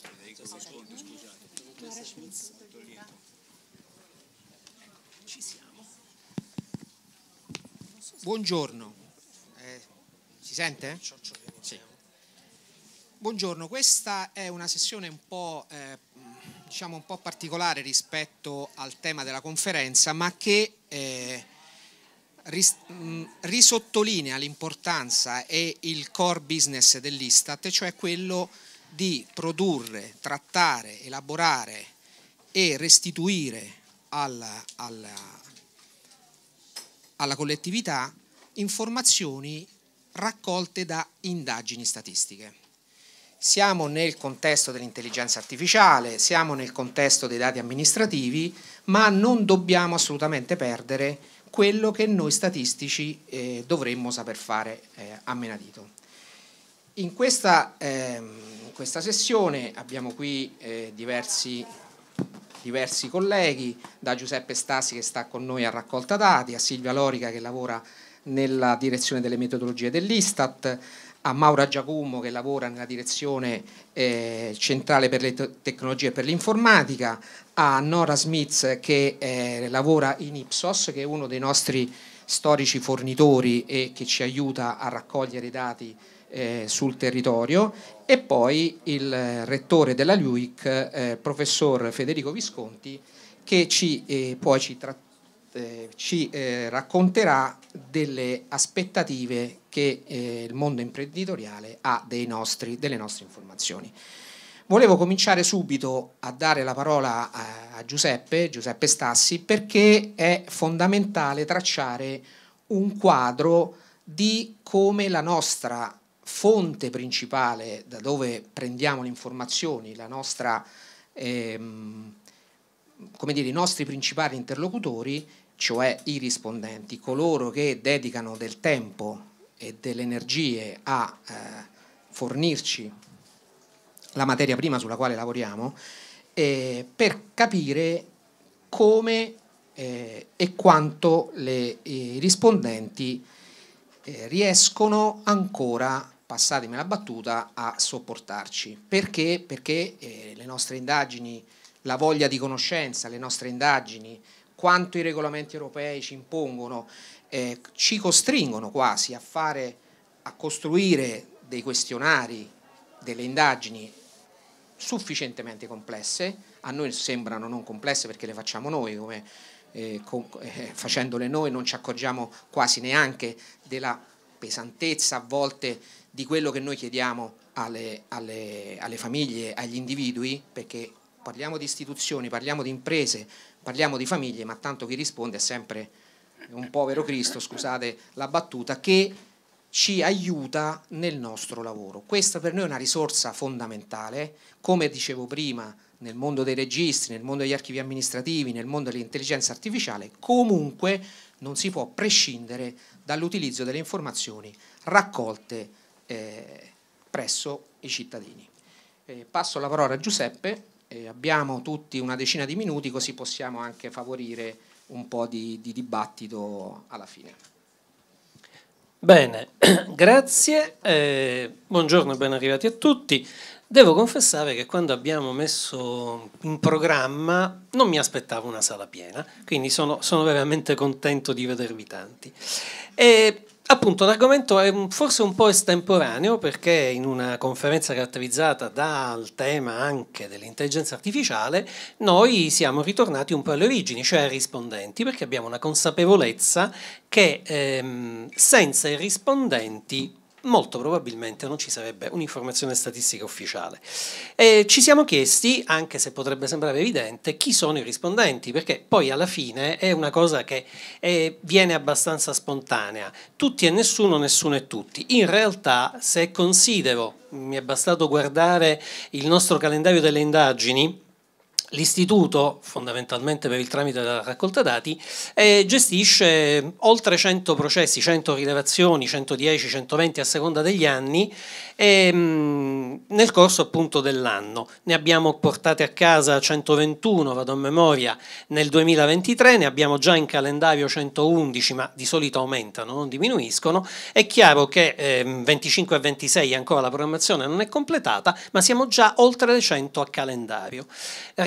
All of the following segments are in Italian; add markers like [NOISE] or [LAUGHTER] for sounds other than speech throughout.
Federico Visconti, scusate. Clara Schmitz, Ci siamo. Buongiorno. Eh, si sente? Sì. Buongiorno, questa è una sessione un po', eh, diciamo un po' particolare rispetto al tema della conferenza, ma che eh, Mm, risottolinea l'importanza e il core business dell'Istat, cioè quello di produrre, trattare, elaborare e restituire alla, alla, alla collettività informazioni raccolte da indagini statistiche. Siamo nel contesto dell'intelligenza artificiale, siamo nel contesto dei dati amministrativi, ma non dobbiamo assolutamente perdere quello che noi statistici eh, dovremmo saper fare eh, a menadito. In questa, ehm, in questa, sessione abbiamo qui eh, diversi, diversi colleghi, da Giuseppe Stasi che sta con noi a raccolta dati, a Silvia Lorica che lavora nella direzione delle metodologie dell'Istat, a Maura Giacomo che lavora nella direzione eh, centrale per le te tecnologie e per l'informatica, a Nora Smith che eh, lavora in Ipsos, che è uno dei nostri storici fornitori e che ci aiuta a raccogliere i dati eh, sul territorio, e poi il eh, rettore della LUIC, eh, professor Federico Visconti, che ci, eh, poi ci, tra eh, ci eh, racconterà delle aspettative che eh, il mondo imprenditoriale ha nostri, delle nostre informazioni. Volevo cominciare subito a dare la parola a, a Giuseppe, Giuseppe Stassi, perché è fondamentale tracciare un quadro di come la nostra fonte principale, da dove prendiamo le informazioni, la nostra ehm, come dire, i nostri principali interlocutori, cioè i rispondenti, coloro che dedicano del tempo e delle energie a eh, fornirci la materia prima sulla quale lavoriamo, eh, per capire come eh, e quanto le, i rispondenti eh, riescono ancora, passatemi la battuta, a sopportarci. Perché? Perché eh, le nostre indagini la voglia di conoscenza, le nostre indagini, quanto i regolamenti europei ci impongono, eh, ci costringono quasi a, fare, a costruire dei questionari, delle indagini sufficientemente complesse, a noi sembrano non complesse perché le facciamo noi, come, eh, con, eh, facendole noi non ci accorgiamo quasi neanche della pesantezza a volte di quello che noi chiediamo alle, alle, alle famiglie, agli individui, perché parliamo di istituzioni, parliamo di imprese, parliamo di famiglie, ma tanto chi risponde è sempre un povero Cristo, scusate la battuta, che ci aiuta nel nostro lavoro. Questa per noi è una risorsa fondamentale, come dicevo prima, nel mondo dei registri, nel mondo degli archivi amministrativi, nel mondo dell'intelligenza artificiale, comunque non si può prescindere dall'utilizzo delle informazioni raccolte eh, presso i cittadini. Eh, passo la parola a Giuseppe eh, abbiamo tutti una decina di minuti così possiamo anche favorire un po' di, di dibattito alla fine. Bene, [CLEARS THROAT] grazie, eh, buongiorno e ben arrivati a tutti. Devo confessare che quando abbiamo messo in programma non mi aspettavo una sala piena, quindi sono, sono veramente contento di vedervi tanti. E Appunto, l'argomento è forse un po' estemporaneo perché in una conferenza caratterizzata dal tema anche dell'intelligenza artificiale, noi siamo ritornati un po' alle origini, cioè ai rispondenti, perché abbiamo una consapevolezza che ehm, senza i rispondenti molto probabilmente non ci sarebbe un'informazione statistica ufficiale. Eh, ci siamo chiesti, anche se potrebbe sembrare evidente, chi sono i rispondenti, perché poi alla fine è una cosa che eh, viene abbastanza spontanea. Tutti e nessuno, nessuno e tutti. In realtà, se considero, mi è bastato guardare il nostro calendario delle indagini, L'istituto, fondamentalmente per il tramite della raccolta dati, eh, gestisce eh, oltre 100 processi, 100 rilevazioni, 110, 120 a seconda degli anni e, ehm, mh, nel corso appunto dell'anno. Ne abbiamo portate a casa 121, vado a memoria, nel 2023, ne abbiamo già in calendario 111, ma di solito aumentano, non diminuiscono. È chiaro che eh, 25 a 26 ancora la programmazione non è completata, ma siamo già oltre le 100 a calendario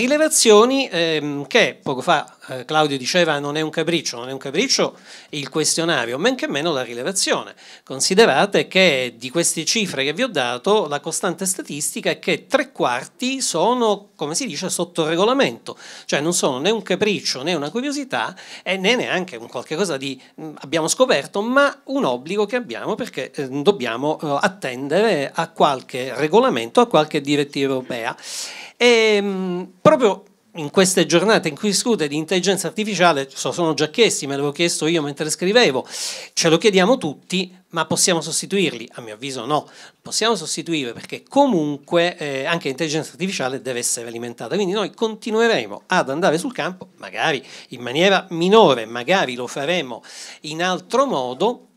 rilevazioni ehm, che poco fa eh, Claudio diceva non è un capriccio, non è un capriccio il questionario, men che meno la rilevazione. Considerate che di queste cifre che vi ho dato la costante statistica è che tre quarti sono, come si dice, sotto regolamento, cioè non sono né un capriccio né una curiosità e né neanche un qualche cosa di mm, abbiamo scoperto, ma un obbligo che abbiamo perché eh, dobbiamo eh, attendere a qualche regolamento, a qualche direttiva europea. E, ehm, proprio in queste giornate in cui discute di intelligenza artificiale, sono già chiesti, me l'avevo chiesto io mentre scrivevo, ce lo chiediamo tutti, ma possiamo sostituirli? A mio avviso no, possiamo sostituire perché comunque eh, anche l'intelligenza artificiale deve essere alimentata, quindi noi continueremo ad andare sul campo, magari in maniera minore, magari lo faremo in altro modo,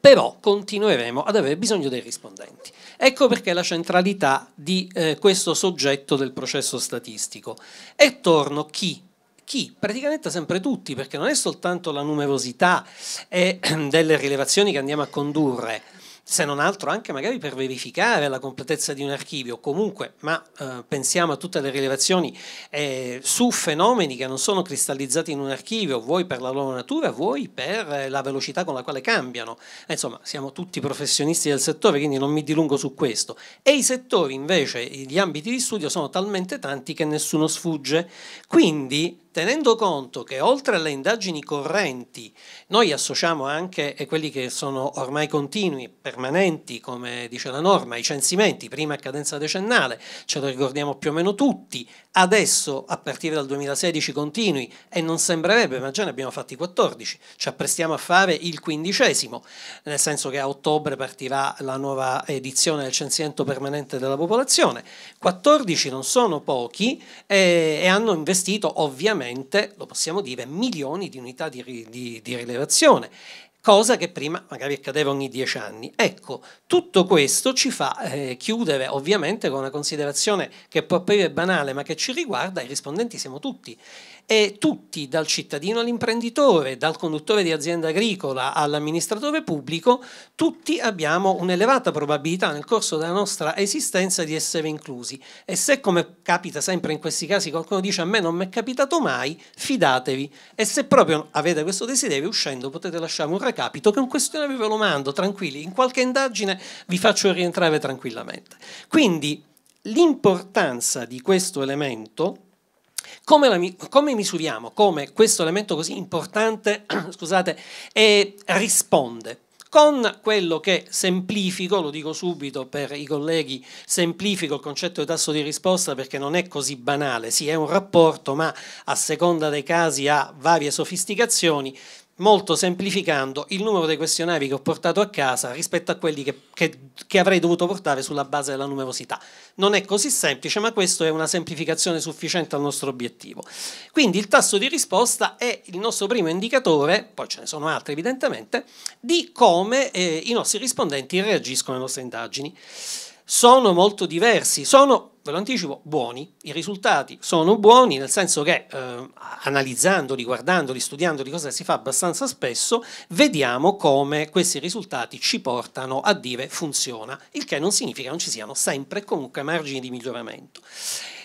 però continueremo ad avere bisogno dei rispondenti. Ecco perché la centralità di eh, questo soggetto del processo statistico. E torno chi? Chi? Praticamente sempre tutti, perché non è soltanto la numerosità eh, [CLEARS THROAT] delle rilevazioni che andiamo a condurre, se non altro anche magari per verificare la completezza di un archivio, comunque, ma eh, pensiamo a tutte le rilevazioni eh, su fenomeni che non sono cristallizzati in un archivio, vuoi per la loro natura, vuoi per eh, la velocità con la quale cambiano. Eh, insomma, siamo tutti professionisti del settore, quindi non mi dilungo su questo. E i settori invece, gli ambiti di studio sono talmente tanti che nessuno sfugge. Quindi tenendo conto che oltre alle indagini correnti noi associamo anche quelli che sono ormai continui, permanenti, come dice la norma, i censimenti, prima a cadenza decennale, ce lo ricordiamo più o meno tutti, adesso a partire dal 2016 continui e non sembrerebbe, ma già ne abbiamo fatti 14, ci apprestiamo a fare il quindicesimo, nel senso che a ottobre partirà la nuova edizione del censimento permanente della popolazione, 14 non sono pochi e, e hanno investito ovviamente, lo possiamo dire, milioni di unità di, di, di rilevazione cosa che prima magari accadeva ogni dieci anni. Ecco, tutto questo ci fa eh, chiudere ovviamente con una considerazione che può apparire banale ma che ci riguarda, i rispondenti siamo tutti e tutti, dal cittadino all'imprenditore, dal conduttore di azienda agricola all'amministratore pubblico, tutti abbiamo un'elevata probabilità nel corso della nostra esistenza di essere inclusi. E se, come capita sempre in questi casi, qualcuno dice a me non mi è capitato mai, fidatevi. E se proprio avete questo desiderio, uscendo potete lasciare un recapito che un questionario ve lo mando, tranquilli, in qualche indagine vi faccio rientrare tranquillamente. Quindi l'importanza di questo elemento come, la, come misuriamo? Come questo elemento così importante [CLEARS THROAT] scusate, è, risponde? con quello che semplifico, lo dico subito per i colleghi, semplifico il concetto di tasso di risposta perché non è così banale, sì è un rapporto ma a seconda dei casi ha varie sofisticazioni, molto semplificando il numero dei questionari che ho portato a casa rispetto a quelli che, che, che, avrei dovuto portare sulla base della numerosità. Non è così semplice, ma questa è una semplificazione sufficiente al nostro obiettivo. Quindi il tasso di risposta è il nostro primo indicatore, poi ce ne sono altri evidentemente, di come eh, i nostri rispondenti reagiscono alle nostre indagini sono molto diversi, sono, ve lo anticipo, buoni, i risultati sono buoni nel senso che eh, analizzandoli, guardandoli, studiandoli, cosa si fa abbastanza spesso, vediamo come questi risultati ci portano a dire funziona, il che non significa che non ci siano sempre e comunque margini di miglioramento.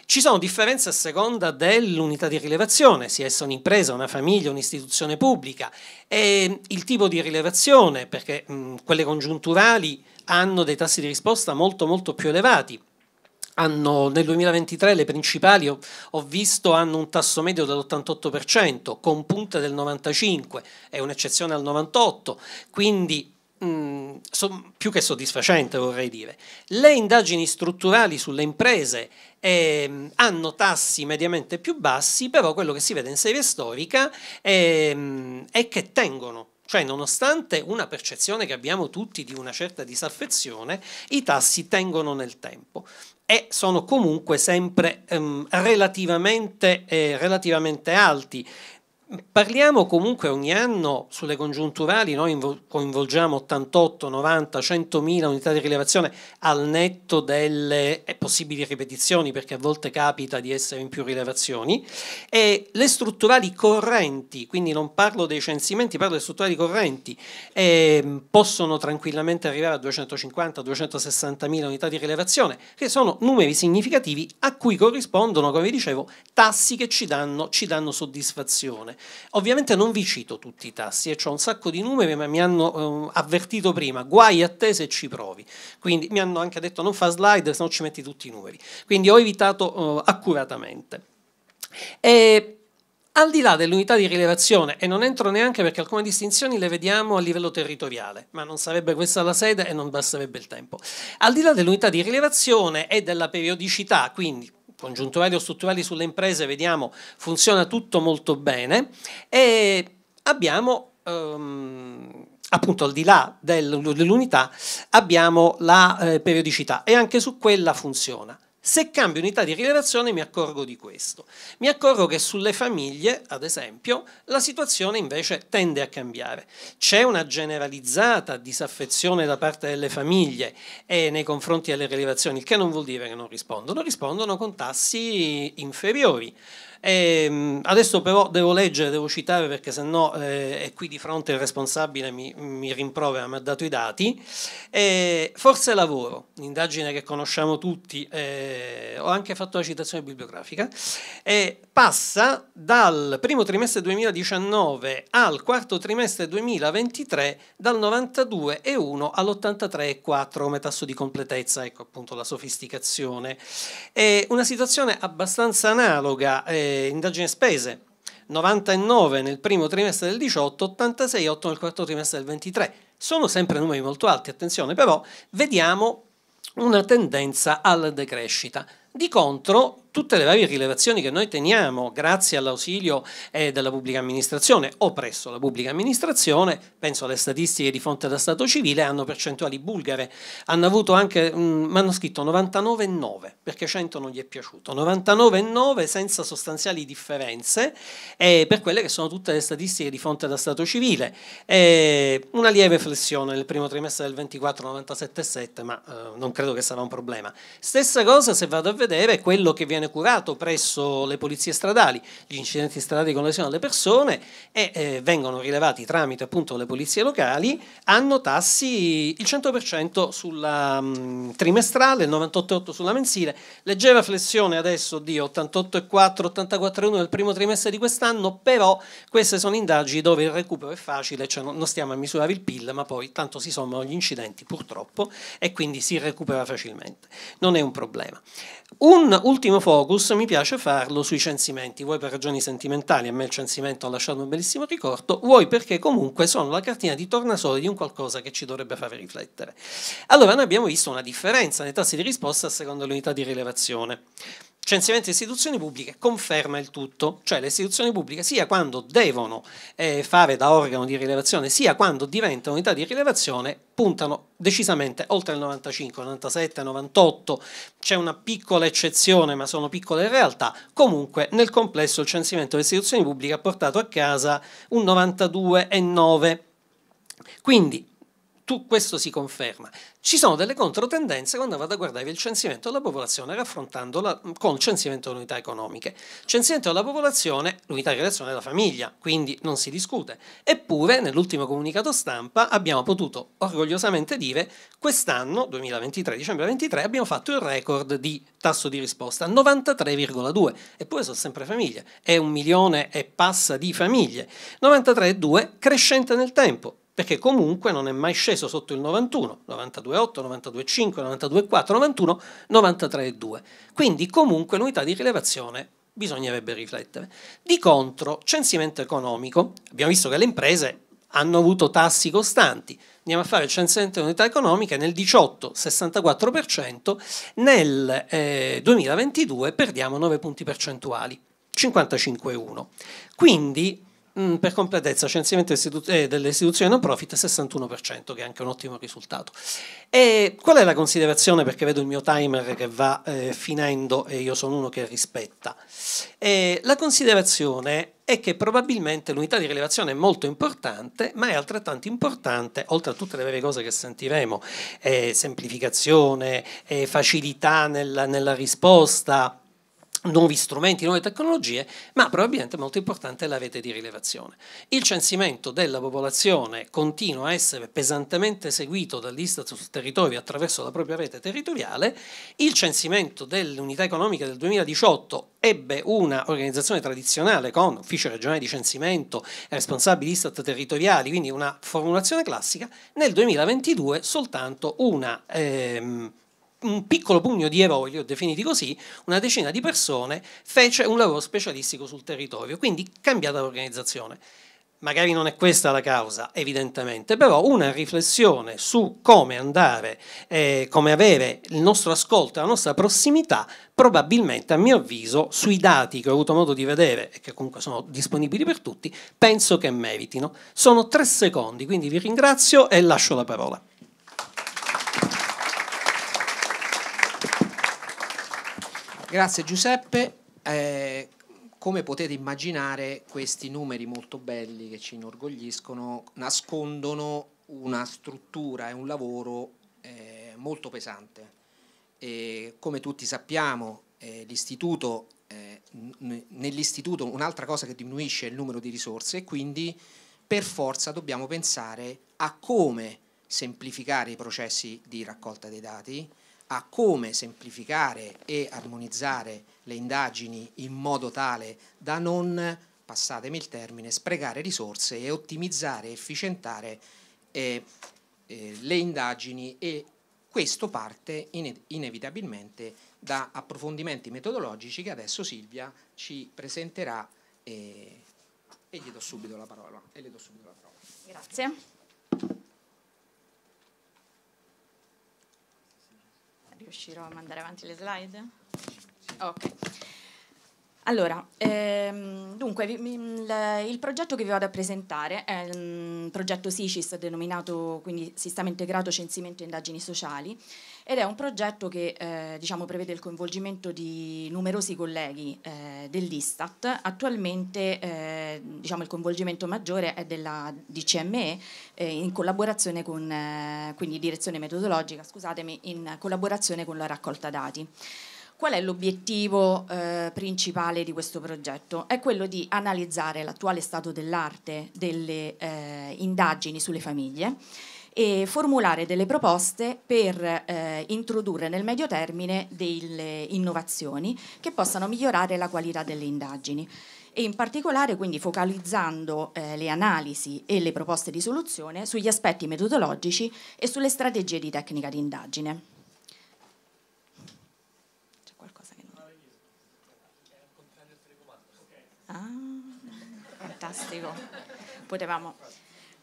Ci sono differenze a seconda dell'unità di rilevazione, sia essa un'impresa, una famiglia, un'istituzione pubblica, e il tipo di rilevazione, perché mh, quelle congiunturali hanno dei tassi di risposta molto molto più elevati. Hanno, nel 2023 le principali, ho, visto, hanno un tasso medio dell'88%, con punte del 95%, è un'eccezione al 98%, quindi Mm, so, più che soddisfacente vorrei dire. Le indagini strutturali sulle imprese eh, hanno tassi mediamente più bassi, però quello che si vede in serie storica eh, è che tengono cioè, nonostante una percezione che abbiamo tutti di una certa disaffezione, i tassi tengono nel tempo e sono comunque sempre ehm, relativamente, eh, relativamente alti. Parliamo comunque ogni anno sulle congiunturali, noi coinvolgiamo 88, 90, 100.000 unità di rilevazione al netto delle eh, possibili ripetizioni perché a volte capita di essere in più rilevazioni e le strutturali correnti, quindi non parlo dei censimenti, parlo delle strutturali correnti, eh, possono tranquillamente arrivare a 250-260.000 unità di rilevazione che sono numeri significativi a cui corrispondono, come vi dicevo, tassi che ci danno, ci danno soddisfazione. Ovviamente non vi cito tutti i tassi e ho un sacco di numeri, ma mi hanno eh, avvertito prima, guai a te se ci provi. Quindi mi hanno anche detto non fa slide, se no ci metti tutti i numeri. Quindi ho evitato eh, accuratamente. E al di là dell'unità di rilevazione, e non entro neanche perché alcune distinzioni le vediamo a livello territoriale, ma non sarebbe questa la sede e non basterebbe il tempo. Al di là dell'unità di rilevazione e della periodicità, quindi congiunturali o strutturali sulle imprese, vediamo, funziona tutto molto bene e abbiamo ehm, appunto al di là dell'unità abbiamo la eh, periodicità e anche su quella funziona. Se cambio unità di rilevazione mi accorgo di questo. Mi accorgo che sulle famiglie, ad esempio, la situazione invece tende a cambiare. C'è una generalizzata disaffezione da parte delle famiglie eh, nei confronti delle rilevazioni, il che non vuol dire che non rispondono, rispondono con tassi inferiori. E ehm, adesso però devo leggere, devo citare perché sennò eh, è qui di fronte il responsabile, mi, mi rimprovera, mi ha dato i dati. Eh, Forse Lavoro, indagine che conosciamo tutti, eh, ho anche fatto la citazione bibliografica, eh, passa dal primo trimestre 2019 al quarto trimestre 2023 dal 92,1 all'83,4 come tasso di completezza, ecco appunto la sofisticazione. È una situazione abbastanza analoga. Eh, indagine spese, 99 nel primo trimestre del 18, 86, 8 nel quarto trimestre del 23. Sono sempre numeri molto alti, attenzione, però vediamo una tendenza alla decrescita. Di contro, tutte le varie rilevazioni che noi teniamo grazie all'ausilio eh, della pubblica amministrazione o presso la pubblica amministrazione, penso alle statistiche di fonte da Stato civile, hanno percentuali bulgare, hanno avuto anche, mh, mm, hanno scritto 99,9 perché 100 non gli è piaciuto, 99,9 senza sostanziali differenze eh, per quelle che sono tutte le statistiche di fonte da Stato civile, eh, una lieve flessione nel primo trimestre del 24, 97,7 ma eh, non credo che sarà un problema. Stessa cosa se vado a vedere quello che viene viene curato presso le polizie stradali, gli incidenti stradali con lesione alle persone e eh, vengono rilevati tramite appunto le polizie locali, hanno tassi il 100% sulla mh, mm, trimestrale, il 98,8 sulla mensile, leggera flessione adesso di 88,4, 84,1 nel primo trimestre di quest'anno, però queste sono indagini dove il recupero è facile, cioè non, non stiamo a misurare il PIL, ma poi tanto si sommano gli incidenti purtroppo e quindi si recupera facilmente, non è un problema. Un ultimo foto focus mi piace farlo sui censimenti, vuoi per ragioni sentimentali, a me il censimento ha lasciato un bellissimo ricordo, vuoi perché comunque sono la cartina di tornasole di un qualcosa che ci dovrebbe fare riflettere. Allora noi abbiamo visto una differenza nei tassi di risposta a seconda dell'unità di rilevazione censimento di istituzioni pubbliche conferma il tutto, cioè le istituzioni pubbliche sia quando devono eh, fare da organo di rilevazione sia quando diventano unità di rilevazione puntano decisamente oltre il 95, 97, 98, c'è una piccola eccezione ma sono piccole realtà, comunque nel complesso il censimento delle istituzioni pubbliche ha portato a casa un 92,9. Quindi tu, questo si conferma. Ci sono delle controtendenze quando vado a guardare il censimento della popolazione raffrontandola mm, con il censimento delle unità economiche. Censimento della popolazione, l'unità di relazione della famiglia, quindi non si discute. Eppure, nell'ultimo comunicato stampa abbiamo potuto orgogliosamente dire quest'anno, 2023, dicembre 23, abbiamo fatto il record di tasso di risposta, 93,2. Eppure sono sempre famiglie, è un milione e passa di famiglie. 93,2 crescente nel tempo perché comunque non è mai sceso sotto il 91, 92,8, 92,5, 92,4, 91, 93,2. Quindi comunque l'unità di rilevazione bisognerebbe riflettere. Di contro, censimento economico, abbiamo visto che le imprese hanno avuto tassi costanti. Andiamo a fare il censimento di unità economiche nel 18, 64%, nel eh, 2022 perdiamo 9 punti percentuali, 55,1. Quindi Mm, per completezza, censimento eh, delle istituzioni non profit 61%, che è anche un ottimo risultato. E qual è la considerazione? Perché vedo il mio timer che va eh, finendo e io sono uno che rispetta. E eh, la considerazione è che probabilmente l'unità di rilevazione è molto importante, ma è altrettanto importante, oltre a tutte le varie cose che sentiremo, eh, semplificazione, eh, facilità nella, nella risposta, nuovi strumenti, nuove tecnologie, ma probabilmente molto importante è la rete di rilevazione. Il censimento della popolazione continua a essere pesantemente seguito dall'Istat sul territorio attraverso la propria rete territoriale, il censimento dell'unità economica del 2018 ebbe un'organizzazione tradizionale con ufficio regionale di censimento, responsabili Istat territoriali, quindi una formulazione classica, nel 2022 soltanto una... Ehm, un piccolo pugno di eroi, li ho definiti così, una decina di persone, fece un lavoro specialistico sul territorio, quindi cambiata l'organizzazione. Magari non è questa la causa, evidentemente, però una riflessione su come andare, eh, come avere il nostro ascolto, la nostra prossimità, probabilmente, a mio avviso, sui dati che ho avuto modo di vedere e che comunque sono disponibili per tutti, penso che meritino. Sono tre secondi, quindi vi ringrazio e lascio la parola. Grazie Giuseppe. Eh, come potete immaginare questi numeri molto belli che ci inorgogliscono nascondono una struttura e un lavoro eh, molto pesante. E come tutti sappiamo eh, l'istituto, eh, nell'istituto un'altra cosa che diminuisce è il numero di risorse e quindi per forza dobbiamo pensare a come semplificare i processi di raccolta dei dati, a come semplificare e armonizzare le indagini in modo tale da non, passatemi il termine, sprecare risorse e ottimizzare, e efficientare eh, eh, le indagini e questo parte ine inevitabilmente da approfondimenti metodologici che adesso Silvia ci presenterà e, eh, e gli do subito la parola. Grazie. riuscirò a mandare avanti le slide? Ok. Allora, ehm, dunque, il, il, progetto che vi vado a presentare è un progetto SICIS, denominato quindi Sistema Integrato Censimento e Indagini Sociali, ed è un progetto che eh, diciamo, prevede il coinvolgimento di numerosi colleghi eh, dell'Istat. Attualmente eh, diciamo, il coinvolgimento maggiore è della DCME, eh, in collaborazione con, eh, quindi direzione metodologica, scusatemi, in collaborazione con la raccolta dati. Qual è l'obiettivo eh, principale di questo progetto? È quello di analizzare l'attuale stato dell'arte delle eh, indagini sulle famiglie e formulare delle proposte per eh, introdurre nel medio termine delle innovazioni che possano migliorare la qualità delle indagini e in particolare quindi focalizzando eh, le analisi e le proposte di soluzione sugli aspetti metodologici e sulle strategie di tecnica di indagine. fantastico. Potevamo.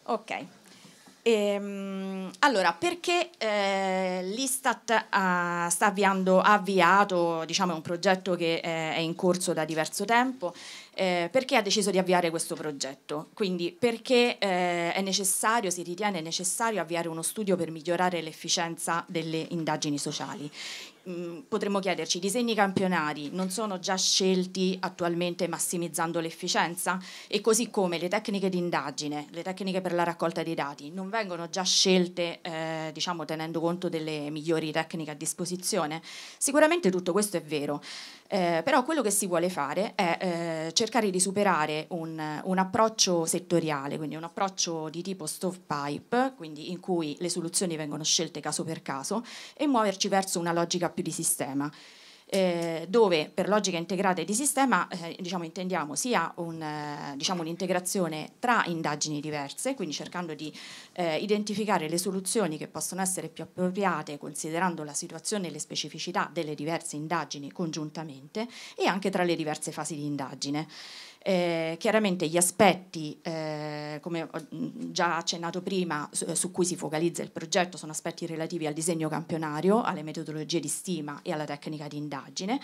Ok. Ehm, allora, perché eh, l'Istat ha, sta avviando, ha avviato diciamo, un progetto che eh, è in corso da diverso tempo? Eh, perché ha deciso di avviare questo progetto? Quindi perché eh, è necessario, si ritiene necessario avviare uno studio per migliorare l'efficienza delle indagini sociali? Mm, potremmo chiederci, i disegni campionari non sono già scelti attualmente massimizzando l'efficienza? E così come le tecniche di indagine, le tecniche per la raccolta dei dati, non vengono già scelte eh, diciamo, tenendo conto delle migliori tecniche a disposizione? Sicuramente tutto questo è vero. Eh, però quello che si vuole fare è eh, cercare di superare un, un, approccio settoriale, quindi un approccio di tipo stovepipe, quindi in cui le soluzioni vengono scelte caso per caso, e muoverci verso una logica più di sistema. Eh, dove per logica integrata di sistema eh, diciamo, intendiamo sia un, eh, diciamo, un'integrazione tra indagini diverse, quindi cercando di eh, identificare le soluzioni che possono essere più appropriate considerando la situazione e le specificità delle diverse indagini congiuntamente e anche tra le diverse fasi di indagine. Eh, chiaramente gli aspetti, eh, come ho mm, già accennato prima, su, eh, su, cui si focalizza il progetto sono aspetti relativi al disegno campionario, alle metodologie di stima e alla tecnica di indagine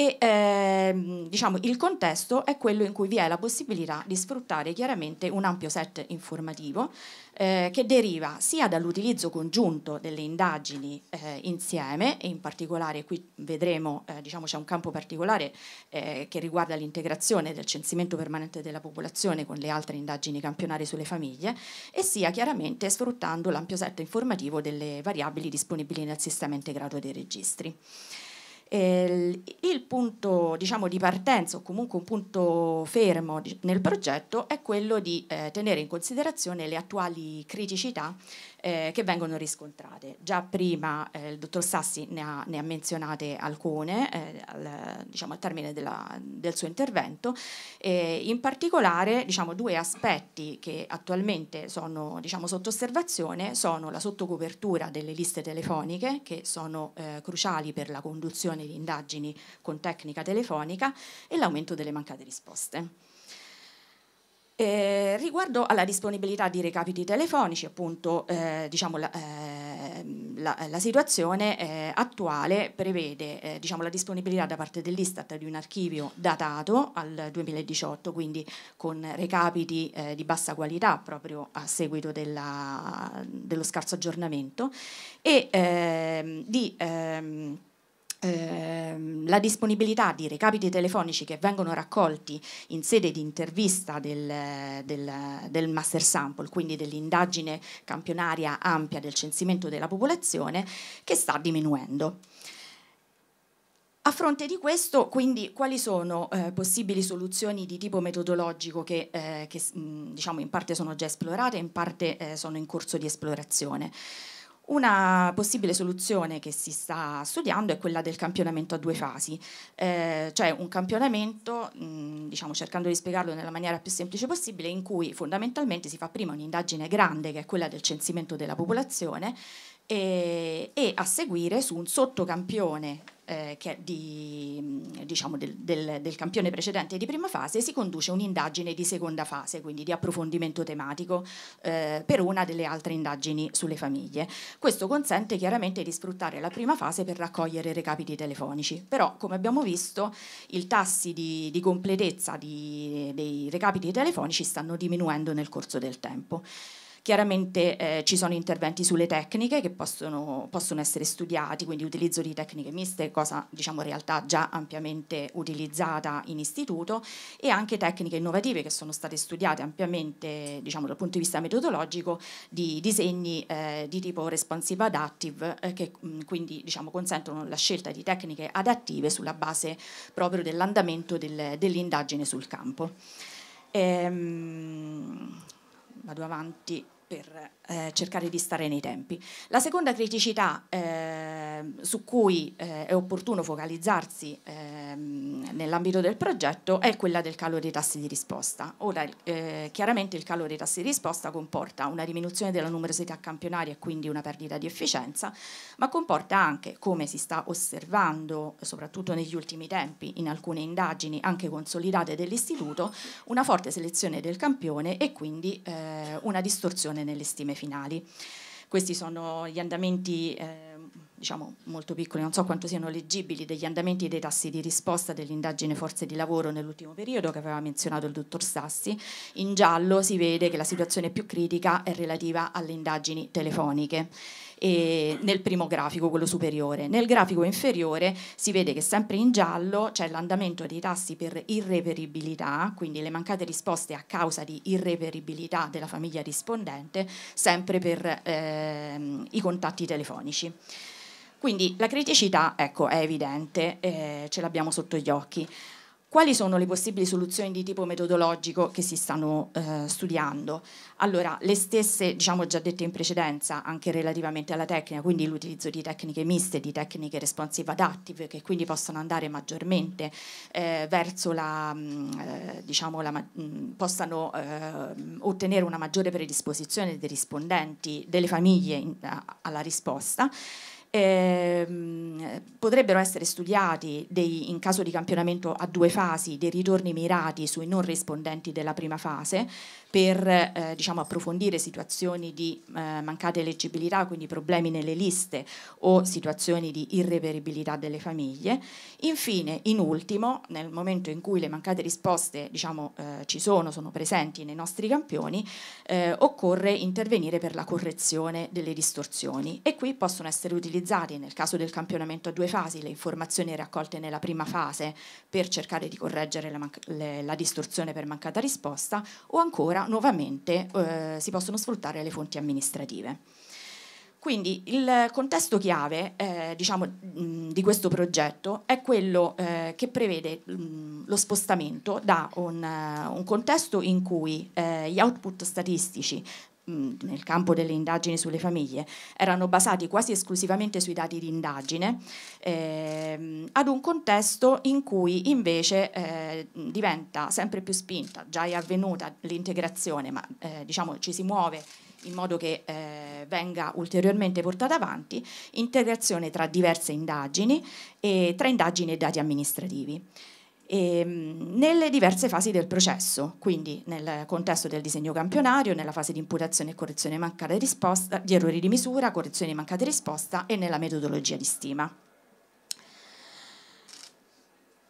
e eh, diciamo, il contesto è quello in cui vi è la possibilità di sfruttare chiaramente un ampio set informativo eh, che deriva sia dall'utilizzo congiunto delle indagini eh, insieme e in particolare qui vedremo eh, diciamo, c'è un campo particolare eh, che riguarda l'integrazione del censimento permanente della popolazione con le altre indagini campionari sulle famiglie e sia chiaramente sfruttando l'ampio set informativo delle variabili disponibili nel sistema integrato dei registri. Eh, il punto diciamo, di partenza o comunque un punto fermo nel progetto è quello di eh, tenere in considerazione le attuali criticità eh, che vengono riscontrate. Già prima eh, il dottor Sassi ne ha, ne ha menzionate alcune eh, al, diciamo, al termine della, del suo intervento, e in particolare diciamo, due aspetti che attualmente sono diciamo, sotto osservazione sono la sottocopertura delle liste telefoniche che sono eh, cruciali per la conduzione di indagini con tecnica telefonica e l'aumento delle mancate risposte. Eh, riguardo alla disponibilità di recapiti telefonici, appunto, eh, diciamo la, eh, la, la, situazione eh, attuale prevede eh, diciamo, la disponibilità da parte dell'Istat di un archivio datato al 2018, quindi con recapiti eh, di bassa qualità proprio a seguito della, dello scarso aggiornamento, e ehm, di. Ehm, Ehm, la disponibilità di recapiti telefonici che vengono raccolti in sede di intervista del, del, del master sample, quindi dell'indagine campionaria ampia del censimento della popolazione, che sta diminuendo. A fronte di questo, quindi, quali sono eh, possibili soluzioni di tipo metodologico che, eh, che mh, diciamo in parte sono già esplorate, in parte eh, sono in corso di esplorazione? Una possibile soluzione che si sta studiando è quella del campionamento a due fasi, eh, cioè un campionamento, mh, diciamo cercando di spiegarlo nella maniera più semplice possibile, in cui fondamentalmente si fa prima un'indagine grande che è quella del censimento della popolazione e, e a seguire su un sottocampione eh, che, di, mm, diciamo del, del, del, campione precedente di prima fase, si conduce un'indagine di seconda fase, quindi di approfondimento tematico eh, per una delle altre indagini sulle famiglie. Questo consente chiaramente di sfruttare la prima fase per raccogliere recapiti telefonici, però come abbiamo visto i tassi di, di completezza di, dei recapiti telefonici stanno diminuendo nel corso del tempo. Chiaramente eh, ci sono interventi sulle tecniche che possono, possono, essere studiati, quindi utilizzo di tecniche miste, cosa diciamo in realtà già ampiamente utilizzata in istituto, e anche tecniche innovative che sono state studiate ampiamente diciamo, dal punto di vista metodologico di disegni eh, di tipo responsive adaptive eh, che mh, mm, quindi diciamo, consentono la scelta di tecniche adattive sulla base proprio dell'andamento del, dell'indagine sul campo. Ehm, vado avanti per eh, cercare di stare nei tempi. La seconda criticità eh, su cui eh, è opportuno focalizzarsi ehm, nell'ambito del progetto è quella del calo dei tassi di risposta. Ora, eh, chiaramente il calo dei tassi di risposta comporta una diminuzione della numerosità campionaria e quindi una perdita di efficienza, ma comporta anche, come si sta osservando soprattutto negli ultimi tempi in alcune indagini anche consolidate dell'Istituto, una forte selezione del campione e quindi eh, una distorsione nelle stime finali. Questi sono gli andamenti eh, diciamo molto piccoli, non so quanto siano leggibili, degli andamenti dei tassi di risposta dell'indagine forze di lavoro nell'ultimo periodo che aveva menzionato il dottor Sassi. In giallo si vede che la situazione più critica è relativa alle indagini telefoniche e nel primo grafico, quello superiore. Nel grafico inferiore si vede che sempre in giallo c'è l'andamento dei tassi per irreveribilità, quindi le mancate risposte a causa di irreveribilità della famiglia rispondente, sempre per eh, i contatti telefonici. Quindi la criticità ecco, è evidente, eh, ce l'abbiamo sotto gli occhi. Quali sono le possibili soluzioni di tipo metodologico che si stanno eh, studiando? Allora, le stesse, diciamo già dette in precedenza, anche relativamente alla tecnica, quindi l'utilizzo di tecniche miste, di tecniche responsive adaptive, che quindi possano andare maggiormente eh, verso la, mh, mm, eh, diciamo, la, mh, mm, possano eh, ottenere una maggiore predisposizione dei rispondenti, delle famiglie in, a, alla risposta. Eh, potrebbero essere studiati dei, in caso di campionamento a due fasi dei ritorni mirati sui non rispondenti della prima fase per eh, diciamo, approfondire situazioni di eh, mancata eleggibilità, quindi problemi nelle liste o situazioni di irreveribilità delle famiglie. Infine, in ultimo, nel momento in cui le mancate risposte diciamo, eh, ci sono, sono presenti nei nostri campioni, eh, occorre intervenire per la correzione delle distorsioni e qui possono essere utilizzati utilizzati nel caso del campionamento a due fasi le informazioni raccolte nella prima fase per cercare di correggere la, le, la distorsione per mancata risposta o ancora nuovamente eh, si possono sfruttare le fonti amministrative. Quindi il contesto chiave eh, diciamo, mh, di questo progetto è quello eh, che prevede mh, lo spostamento da un, uh, un, contesto in cui eh, gli output statistici Mm, nel campo delle indagini sulle famiglie erano basati quasi esclusivamente sui dati di indagine, ehm, ad un contesto in cui invece eh, diventa sempre più spinta, già è avvenuta l'integrazione, ma eh, diciamo ci si muove in modo che eh, venga ulteriormente portata avanti, integrazione tra diverse indagini e tra indagini e dati amministrativi e, ehm, nelle diverse fasi del processo, quindi nel contesto del disegno campionario, nella fase di imputazione e correzione mancata di risposta, di errori di misura, correzione di mancata risposta e nella metodologia di stima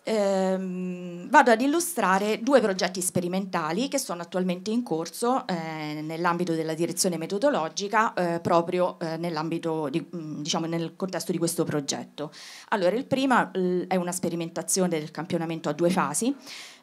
ehm, vado ad illustrare due progetti sperimentali che sono attualmente in corso eh, nell'ambito della direzione metodologica, eh, proprio eh, nell'ambito di, mm, diciamo, nel contesto di questo progetto. Allora, il primo è una sperimentazione del campionamento a due fasi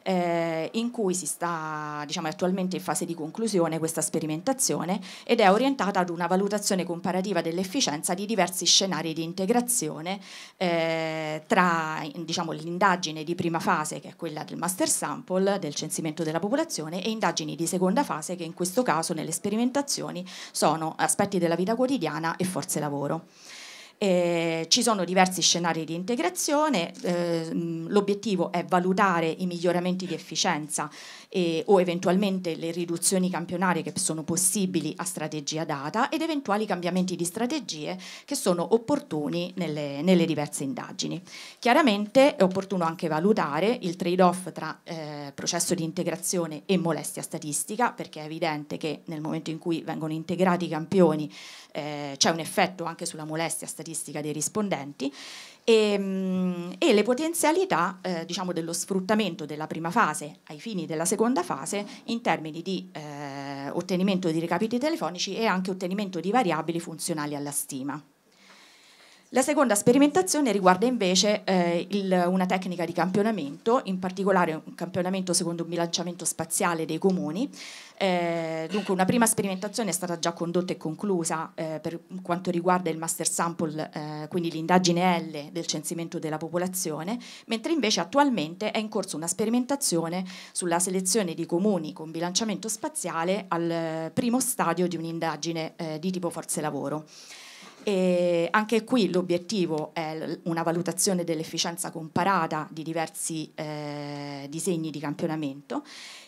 eh, in cui si sta diciamo, attualmente in fase di conclusione questa sperimentazione ed è orientata ad una valutazione comparativa dell'efficienza di diversi scenari di integrazione eh, tra diciamo, l'indagine di prima fase, che è quella del master sample, del censimento della popolazione, e indagini di seconda fase, che in questo caso nelle sperimentazioni sono aspetti della vita quotidiana e forze lavoro. Eh, ci sono diversi scenari di integrazione, eh, mm, l'obiettivo è valutare i miglioramenti di efficienza e, o eventualmente le riduzioni campionarie che sono possibili a strategia data ed eventuali cambiamenti di strategie che sono opportuni nelle, nelle diverse indagini. Chiaramente è opportuno anche valutare il trade-off tra eh, processo di integrazione e molestia statistica perché è evidente che nel momento in cui vengono integrati i campioni eh, c'è un effetto anche sulla molestia statistica statistica dei rispondenti e, ehm, e le potenzialità eh, diciamo dello sfruttamento della prima fase ai fini della seconda fase in termini di eh, ottenimento di recapiti telefonici e anche ottenimento di variabili funzionali alla stima. La seconda sperimentazione riguarda invece eh, il, una tecnica di campionamento, in particolare un campionamento secondo un bilanciamento spaziale dei comuni. Eh, dunque una prima sperimentazione è stata già condotta e conclusa eh, per quanto riguarda il master sample, eh, quindi l'indagine L del censimento della popolazione, mentre invece attualmente è in corso una sperimentazione sulla selezione di comuni con bilanciamento spaziale al eh, primo stadio di un'indagine eh, di tipo forze lavoro. E anche qui l'obiettivo è una valutazione dell'efficienza comparata di diversi eh, disegni di campionamento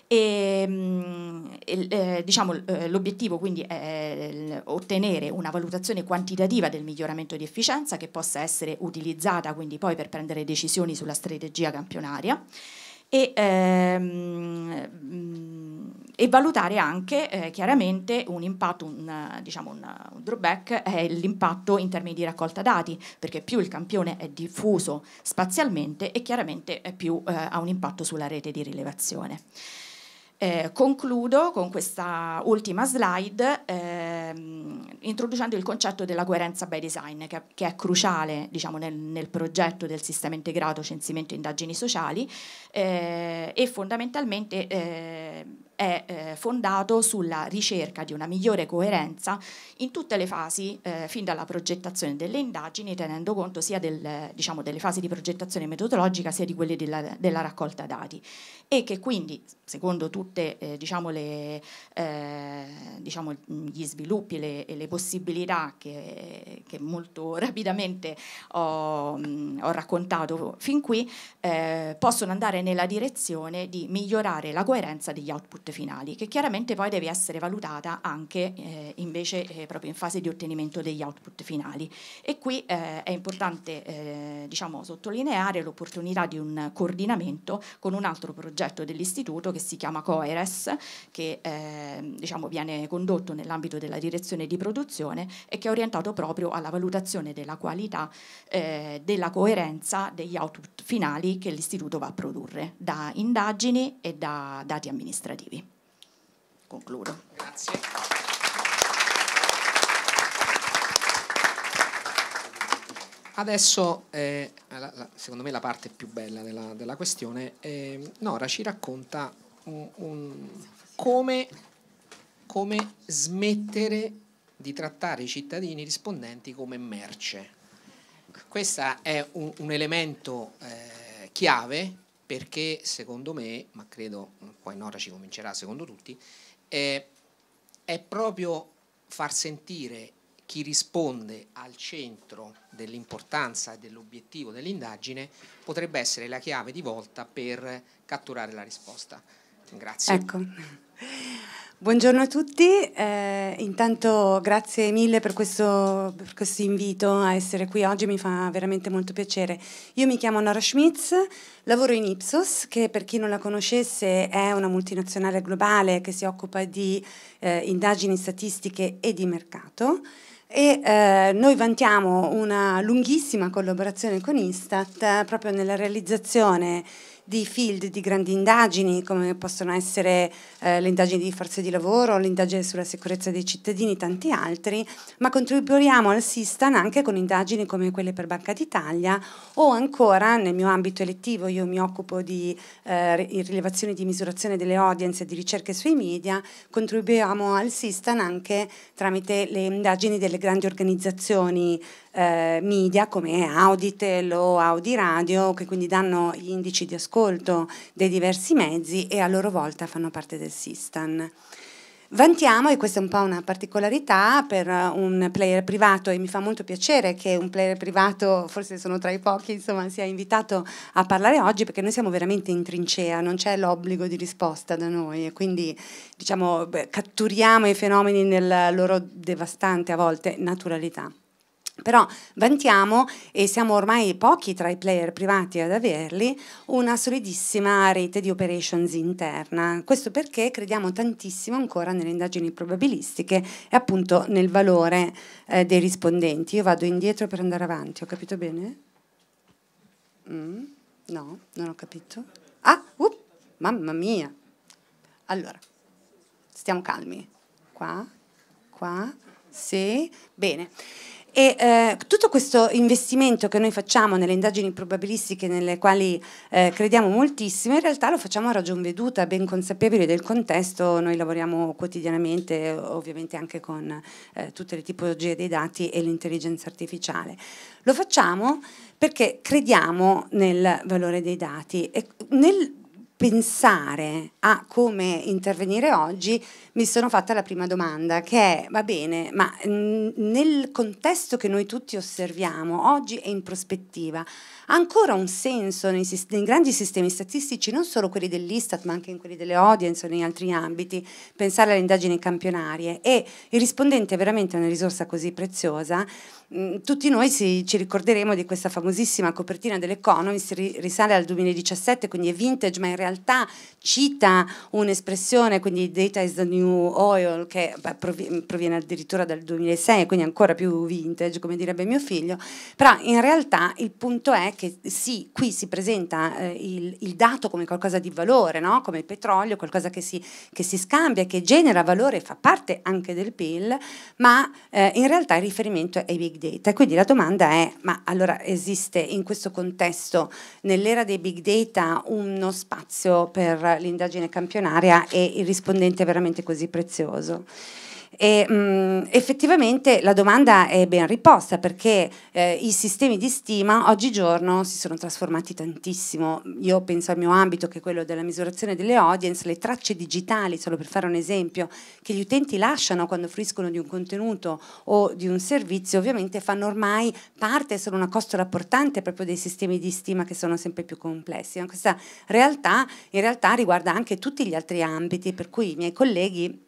e, mm, eh, diciamo, eh, l'obiettivo quindi è ottenere una valutazione quantitativa del miglioramento di efficienza che possa essere utilizzata quindi poi per prendere decisioni sulla strategia campionaria e, ehm, mm, e valutare anche eh, chiaramente un impatto, un, diciamo un, un drawback è l'impatto in termini di raccolta dati, perché più il campione è diffuso spazialmente e chiaramente più eh, ha un impatto sulla rete di rilevazione. Eh, concludo con questa ultima slide ehm, introducendo il concetto della coerenza by design che, che è cruciale diciamo, nel, nel, progetto del sistema integrato censimento e indagini sociali eh, e fondamentalmente eh, è eh, fondato sulla ricerca di una migliore coerenza in tutte le fasi, eh, fin dalla progettazione delle indagini, tenendo conto sia del, diciamo, delle fasi di progettazione metodologica sia di quelle della, della raccolta dati e che quindi, secondo tutti eh, diciamo eh, diciamo gli sviluppi e le, le, possibilità che, che molto rapidamente ho, mh, mm, ho, raccontato fin qui, possono andare nella direzione di migliorare la coerenza degli output finali, che chiaramente poi deve essere valutata anche eh, invece eh, proprio in fase di ottenimento degli output finali. E qui eh, è importante eh, diciamo, sottolineare l'opportunità di un coordinamento con un altro progetto dell'istituto che si chiama COERES, che eh, diciamo, viene condotto nell'ambito della direzione di produzione e che è orientato proprio alla valutazione della qualità, eh, della coerenza degli output finali che l'istituto va a produrre dedurre da indagini e da dati amministrativi. Concludo. Grazie. Adesso, eh, la, la, secondo me, la parte più bella della, della questione, eh, Nora ci racconta un, un, come, come, smettere di trattare i cittadini rispondenti come merce. Questo è un, un elemento eh, chiave perché secondo me, ma credo mm, poi Nora ci comincerà secondo tutti, eh, è proprio far sentire chi risponde al centro dell'importanza e dell'obiettivo dell'indagine potrebbe essere la chiave di volta per catturare la risposta. Grazie. Ecco. Buongiorno a tutti, eh, intanto grazie mille per questo, per questo, invito a essere qui oggi, mi fa veramente molto piacere. Io mi chiamo Nora Schmitz, lavoro in Ipsos, che per chi non la conoscesse è una multinazionale globale che si occupa di eh, indagini statistiche e di mercato e eh, noi vantiamo una lunghissima collaborazione con Instat eh, proprio nella realizzazione di field, di grandi indagini come possono essere eh, le indagini di forze di lavoro, l'indagine sulla sicurezza dei cittadini, e tanti altri, ma contribuiamo al Sistan anche con indagini come quelle per Banca d'Italia o ancora nel mio ambito elettivo io mi occupo di eh, rilevazioni di misurazione delle audience e di ricerche sui media, contribuiamo al Sistan anche tramite le indagini delle grandi organizzazioni eh, media come Auditel o Audi Radio che quindi danno gli indici di ascolto l'ascolto dei diversi mezzi e a loro volta fanno parte del Sistan. Vantiamo, e questa è un po' una particolarità per un player privato e mi fa molto piacere che un player privato, forse sono tra i pochi, insomma, sia invitato a parlare oggi perché noi siamo veramente in trincea, non c'è l'obbligo di risposta da noi e quindi diciamo, catturiamo i fenomeni nella loro devastante, a volte, naturalità. Però vantiamo, e siamo ormai pochi tra i player privati ad averli, una solidissima rete di operations interna. Questo perché crediamo tantissimo ancora nelle indagini probabilistiche e appunto nel valore eh, dei rispondenti. Io vado indietro per andare avanti, ho capito bene? Mm, no, non ho capito. Ah, uh, mamma mia! Allora, stiamo calmi. Qua, qua, sì, bene. E eh, tutto questo investimento che noi facciamo nelle indagini probabilistiche nelle quali eh, crediamo moltissimo, in realtà lo facciamo a ragion veduta, ben consapevoli del contesto, noi lavoriamo quotidianamente ovviamente anche con eh, tutte le tipologie dei dati e l'intelligenza artificiale. Lo facciamo perché crediamo nel valore dei dati e nel pensare a come intervenire oggi, mi sono fatta la prima domanda, che è, va bene, ma mm, nel contesto che noi tutti osserviamo oggi e in prospettiva, ha ancora un senso nei, nei, grandi sistemi statistici, non solo quelli dell'Istat, ma anche in quelli delle audience o in altri ambiti, pensare alle indagini campionarie? E il rispondente è veramente una risorsa così preziosa? Mm, tutti noi si, ci ricorderemo di questa famosissima copertina dell'Economist, risale al 2017, quindi è vintage, ma in realtà cita un'espressione, quindi data is the new oil, che beh, proviene addirittura dal 2006, quindi ancora più vintage, come direbbe mio figlio, però in realtà il punto è che sì, qui si presenta eh, il, il, dato come qualcosa di valore, no? come il petrolio, qualcosa che si, che si, scambia, che genera valore, e fa parte anche del PIL, ma eh, in realtà il riferimento è ai big big data. Quindi la domanda è, ma allora esiste in questo contesto, nell'era dei big data, uno spazio per l'indagine campionaria e il rispondente è veramente così prezioso? E, mh, mm, effettivamente la domanda è ben riposta perché eh, i sistemi di stima oggigiorno si sono trasformati tantissimo. Io penso al mio ambito che è quello della misurazione delle audience, le tracce digitali, solo per fare un esempio, che gli utenti lasciano quando fruiscono di un contenuto o di un servizio, ovviamente fanno ormai parte, sono una costola portante proprio dei sistemi di stima che sono sempre più complessi. Ma questa realtà in realtà riguarda anche tutti gli altri ambiti, per cui i miei colleghi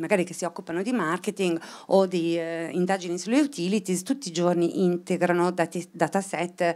magari che si occupano di marketing o di eh, indagini sulle utilities, tutti i giorni integrano dati, dataset eh,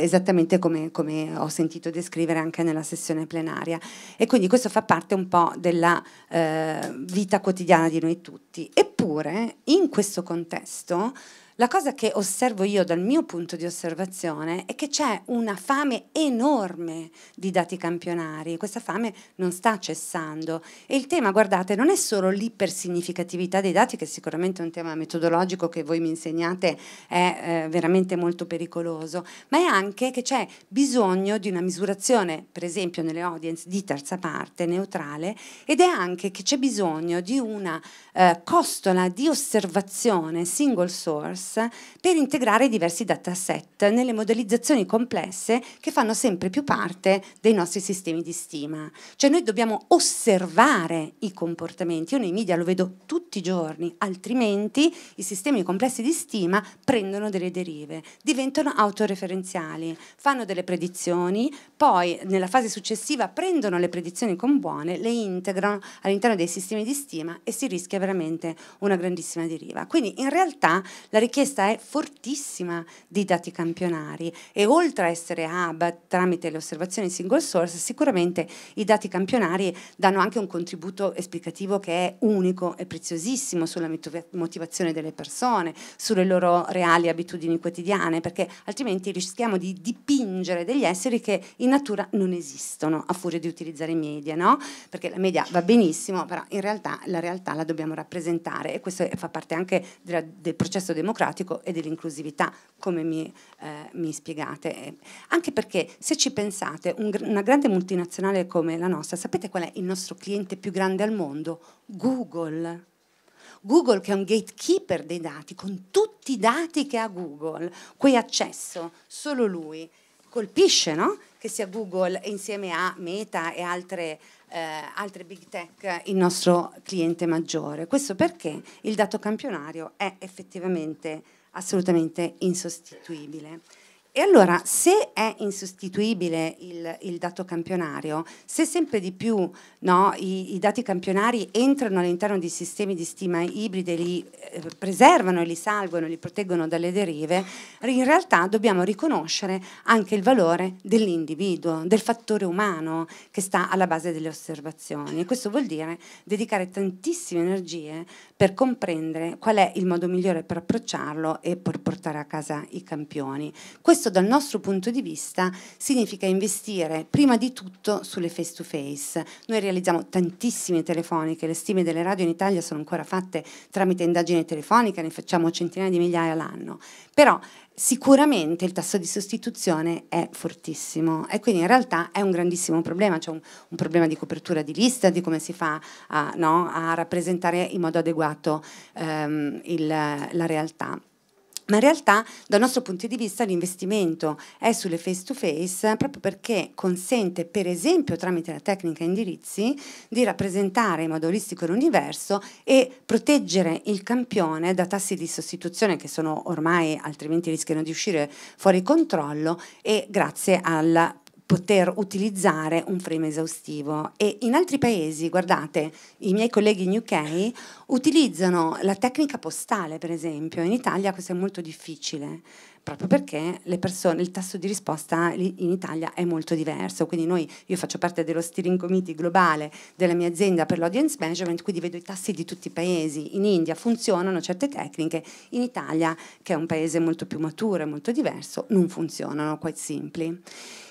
esattamente come, come, ho sentito descrivere anche nella sessione plenaria. E quindi questo fa parte un po' della eh, vita quotidiana di noi tutti. Eppure in questo contesto la cosa che osservo io dal mio punto di osservazione è che c'è una fame enorme di dati campionari, questa fame non sta cessando e il tema, guardate, non è solo l'ipersignificatività dei dati, che sicuramente è un tema metodologico che voi mi insegnate è eh, veramente molto pericoloso, ma è anche che c'è bisogno di una misurazione, per esempio nelle audience, di terza parte, neutrale, ed è anche che c'è bisogno di una eh, costola di osservazione single source SAS per integrare diversi dataset nelle modellizzazioni complesse che fanno sempre più parte dei nostri sistemi di stima. Cioè noi dobbiamo osservare i comportamenti, io nei media lo vedo tutti i giorni, altrimenti i sistemi complessi di stima prendono delle derive, diventano autoreferenziali, fanno delle predizioni, poi nella fase successiva prendono le predizioni con buone, le integrano all'interno dei sistemi di stima e si rischia veramente una grandissima deriva. Quindi in realtà la ricerca richiesta è fortissima di dati campionari e oltre a essere hub tramite le osservazioni single source, sicuramente i dati campionari danno anche un contributo esplicativo che è unico e preziosissimo sulla motivazione delle persone, sulle loro reali abitudini quotidiane, perché altrimenti rischiamo di dipingere degli esseri che in natura non esistono a furia di utilizzare i media, no? Perché la media va benissimo, però in realtà la realtà la dobbiamo rappresentare e questo fa parte anche del processo democratico democratico e dell'inclusività, come mi, eh, mi, spiegate. Anche perché se ci pensate, un, una grande multinazionale come la nostra, sapete qual è il nostro cliente più grande al mondo? Google. Google che è un gatekeeper dei dati, con tutti i dati che ha Google, cui accesso solo lui colpisce, no? che sia Google insieme a Meta e altre, eh, altre big tech il nostro cliente maggiore. Questo perché il dato campionario è effettivamente assolutamente insostituibile. E allora, se è insostituibile il, il dato campionario, se sempre di più no, i, i, dati campionari entrano all'interno di sistemi di stima ibride, li eh, preservano, li salvano, li proteggono dalle derive, in realtà dobbiamo riconoscere anche il valore dell'individuo, del fattore umano che sta alla base delle osservazioni. E questo vuol dire dedicare tantissime energie per comprendere qual è il modo migliore per approcciarlo e per portare a casa i campioni. Questo questo dal nostro punto di vista significa investire prima di tutto sulle face to face. Noi realizziamo tantissime telefoniche, le stime delle radio in Italia sono ancora fatte tramite indagine telefonica, ne facciamo centinaia di migliaia all'anno, però sicuramente il tasso di sostituzione è fortissimo e quindi in realtà è un grandissimo problema, c'è un, un problema di copertura di lista, di come si fa a, no, a rappresentare in modo adeguato ehm, il, la realtà ma in realtà dal nostro punto di vista l'investimento è sulle face to face proprio perché consente per esempio tramite la tecnica indirizzi di rappresentare in modo olistico l'universo e proteggere il campione da tassi di sostituzione che sono ormai altrimenti rischiano di uscire fuori controllo e grazie al poter utilizzare un frame esaustivo e in altri paesi, guardate, i miei colleghi in UK utilizzano la tecnica postale, per esempio, in Italia questo è molto difficile, proprio perché persone, il tasso di risposta in Italia è molto diverso, quindi noi, io faccio parte dello steering committee globale della mia azienda per l'audience management, quindi vedo i tassi di tutti i paesi, in India funzionano certe tecniche, in Italia, che è un paese molto più maturo e molto diverso, non funzionano, quite simply.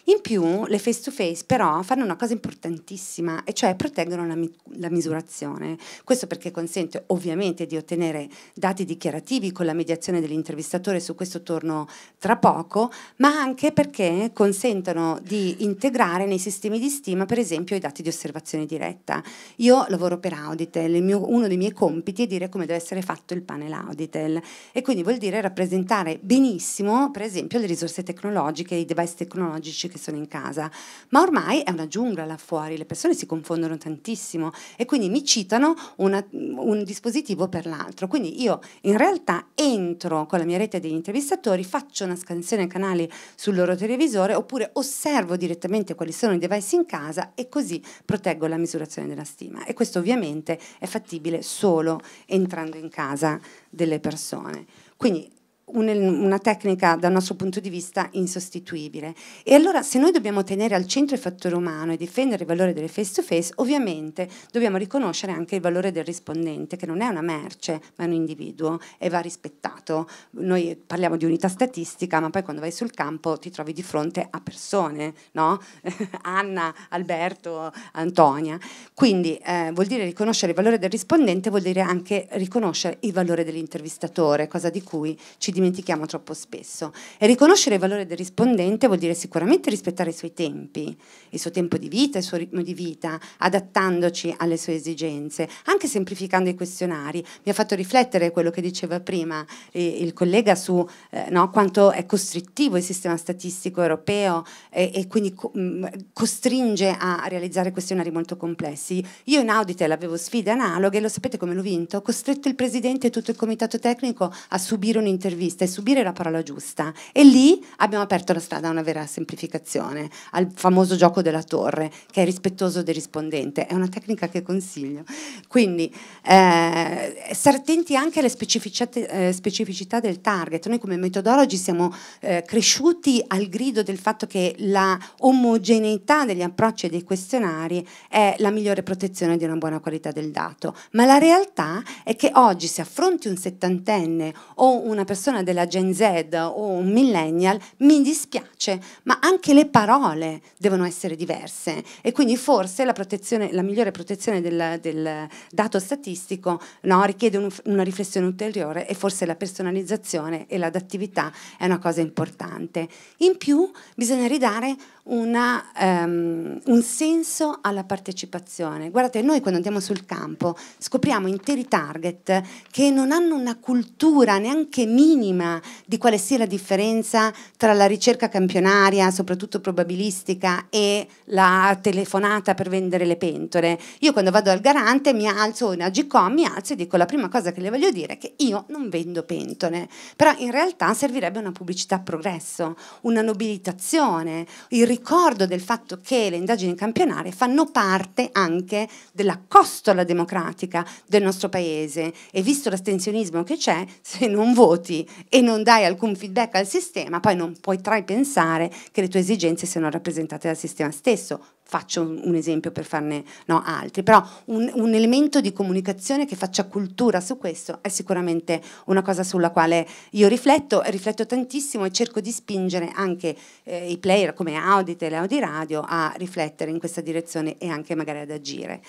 In più le face to face però fanno una cosa importantissima e cioè proteggono la, mi la misurazione. Questo perché consente ovviamente di ottenere dati dichiarativi con la mediazione dell'intervistatore, su questo torno tra poco, ma anche perché consentono di integrare nei sistemi di stima per esempio i dati di osservazione diretta. Io lavoro per Auditel, mio, uno dei miei compiti è dire come deve essere fatto il panel Auditel e quindi vuol dire rappresentare benissimo per esempio le risorse tecnologiche, i device tecnologici che sono in casa, ma ormai è una giungla là fuori, le persone si confondono tantissimo e quindi mi citano una, un dispositivo per l'altro. Quindi io in realtà entro con la mia rete degli intervistatori, faccio una scansione canali sul loro televisore oppure osservo direttamente quali sono i device in casa e così proteggo la misurazione della stima. E questo ovviamente è fattibile solo entrando in casa delle persone. Quindi una tecnica dal nostro punto di vista insostituibile. E allora se noi dobbiamo tenere al centro il fattore umano e difendere il valore delle face to face, ovviamente dobbiamo riconoscere anche il valore del rispondente, che non è una merce, ma è un individuo e va rispettato. Noi parliamo di unità statistica, ma poi quando vai sul campo ti trovi di fronte a persone, no? [LAUGHS] Anna, Alberto, Antonia. Quindi eh, vuol dire riconoscere il valore del rispondente, vuol dire anche riconoscere il valore dell'intervistatore, cosa di cui ci dimentichiamo dimentichiamo troppo spesso. E riconoscere il valore del rispondente vuol dire sicuramente rispettare i suoi tempi, il suo tempo di vita, il suo ritmo di vita, adattandoci alle sue esigenze, anche semplificando i questionari. Mi ha fatto riflettere quello che diceva prima eh, il collega su eh, no, quanto è costrittivo il sistema statistico europeo e, e quindi co mm, costringe a realizzare questionari molto complessi. Io in Auditel avevo sfide analoghe, lo sapete come l'ho vinto? costretto il presidente e tutto il comitato tecnico a subire un'intervista vista e subire la parola giusta. E lì abbiamo aperto la strada a una vera semplificazione, al famoso gioco della torre, che è rispettoso del rispondente. È una tecnica che consiglio. Quindi, eh, stare attenti anche alle eh, specificità del target. Noi come metodologi siamo eh, cresciuti al grido del fatto che la omogeneità degli approcci e dei questionari è la migliore protezione di una buona qualità del dato. Ma la realtà è che oggi se affronti un settantenne o una persona persona della Gen Z o un millennial, mi dispiace, ma anche le parole devono essere diverse e quindi forse la, protezione, la migliore protezione del, del dato statistico no, richiede un, una riflessione ulteriore e forse la personalizzazione e l'adattività è una cosa importante. In più bisogna ridare una, um, un senso alla partecipazione. Guardate, noi quando andiamo sul campo scopriamo interi target che non hanno una cultura neanche minima minima di quale sia la differenza tra la ricerca campionaria, soprattutto probabilistica, e la telefonata per vendere le pentole. Io quando vado al garante mi alzo, in Agicom mi alzo e dico la prima cosa che le voglio dire è che io non vendo pentole, però in realtà servirebbe una pubblicità a progresso, una nobilitazione, il ricordo del fatto che le indagini campionarie fanno parte anche della costola democratica del nostro paese e visto l'astensionismo che c'è, se non voti e non dai alcun feedback al sistema, poi non potrai pensare che le tue esigenze siano rappresentate dal sistema stesso. Faccio un esempio per farne no, altri, però un, un, elemento di comunicazione che faccia cultura su questo è sicuramente una cosa sulla quale io rifletto, rifletto tantissimo e cerco di spingere anche eh, i player come Audit e le Audi Radio a riflettere in questa direzione e anche magari ad agire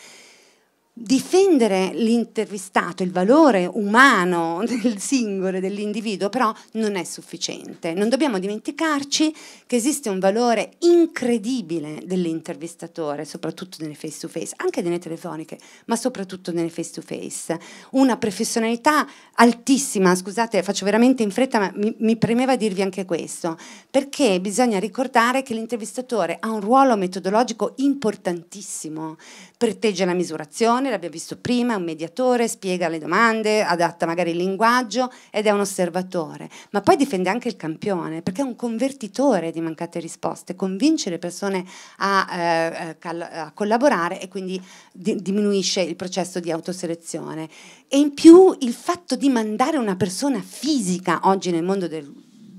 difendere l'intervistato, il valore umano [LAUGHS] del singolo, e dell'individuo, però non è sufficiente. Non dobbiamo dimenticarci che esiste un valore incredibile dell'intervistatore, soprattutto nelle face to face, anche nelle telefoniche, ma soprattutto nelle face to face. Una professionalità altissima, scusate, faccio veramente in fretta, ma mi, mi premeva dirvi anche questo, perché bisogna ricordare che l'intervistatore ha un ruolo metodologico importantissimo, protegge la misurazione, mediazione, l'abbiamo visto prima, è un mediatore, spiega le domande, adatta magari il linguaggio ed è un osservatore, ma poi difende anche il campione perché è un convertitore di mancate risposte, convince le persone a, eh, eh a collaborare e quindi di diminuisce il processo di autoselezione. E in più il fatto di mandare una persona fisica oggi nel mondo del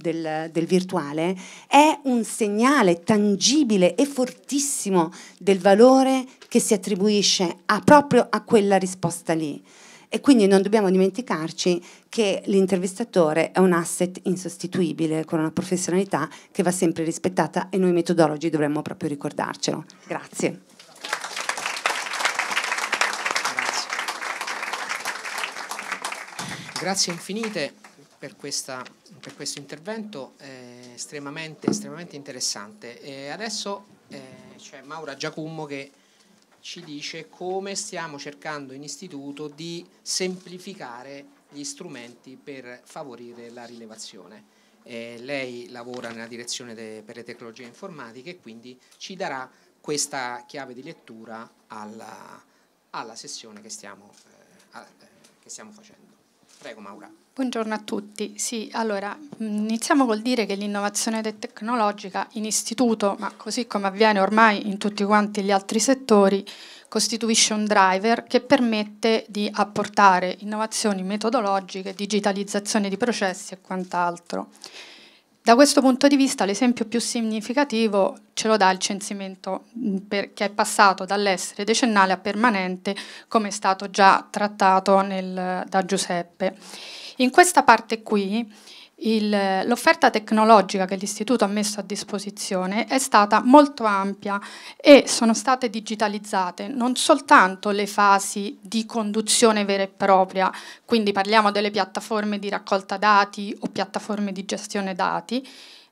del, del virtuale è un segnale tangibile e fortissimo del valore che si attribuisce a, proprio a quella risposta lì. E quindi non dobbiamo dimenticarci che l'intervistatore è un asset insostituibile, con una professionalità che va sempre rispettata e noi metodologi dovremmo proprio ricordarcelo. Grazie. Grazie, Grazie infinite per, questa, per questo intervento eh, estremamente, estremamente, interessante. E adesso eh, c'è Maura Giacummo che ci dice come stiamo cercando in istituto di semplificare gli strumenti per favorire la rilevazione. Eh, lei lavora nella direzione de, per le tecnologie informatiche e quindi ci darà questa chiave di lettura alla, alla sessione che stiamo, eh, a, eh, che stiamo facendo. Prego Maura. Buongiorno a tutti. Sì, allora, iniziamo col dire che l'innovazione tecnologica in istituto, ma così come avviene ormai in tutti quanti gli altri settori, costituisce un driver che permette di apportare innovazioni metodologiche, digitalizzazione di processi e quant'altro. Da questo punto di vista l'esempio più significativo ce lo dà il censimento mm, per, che è passato dall'essere decennale a permanente come è stato già trattato nel, da Giuseppe. In questa parte qui l'offerta tecnologica che l'Istituto ha messo a disposizione è stata molto ampia e sono state digitalizzate non soltanto le fasi di conduzione vera e propria, quindi parliamo delle piattaforme di raccolta dati o piattaforme di gestione dati,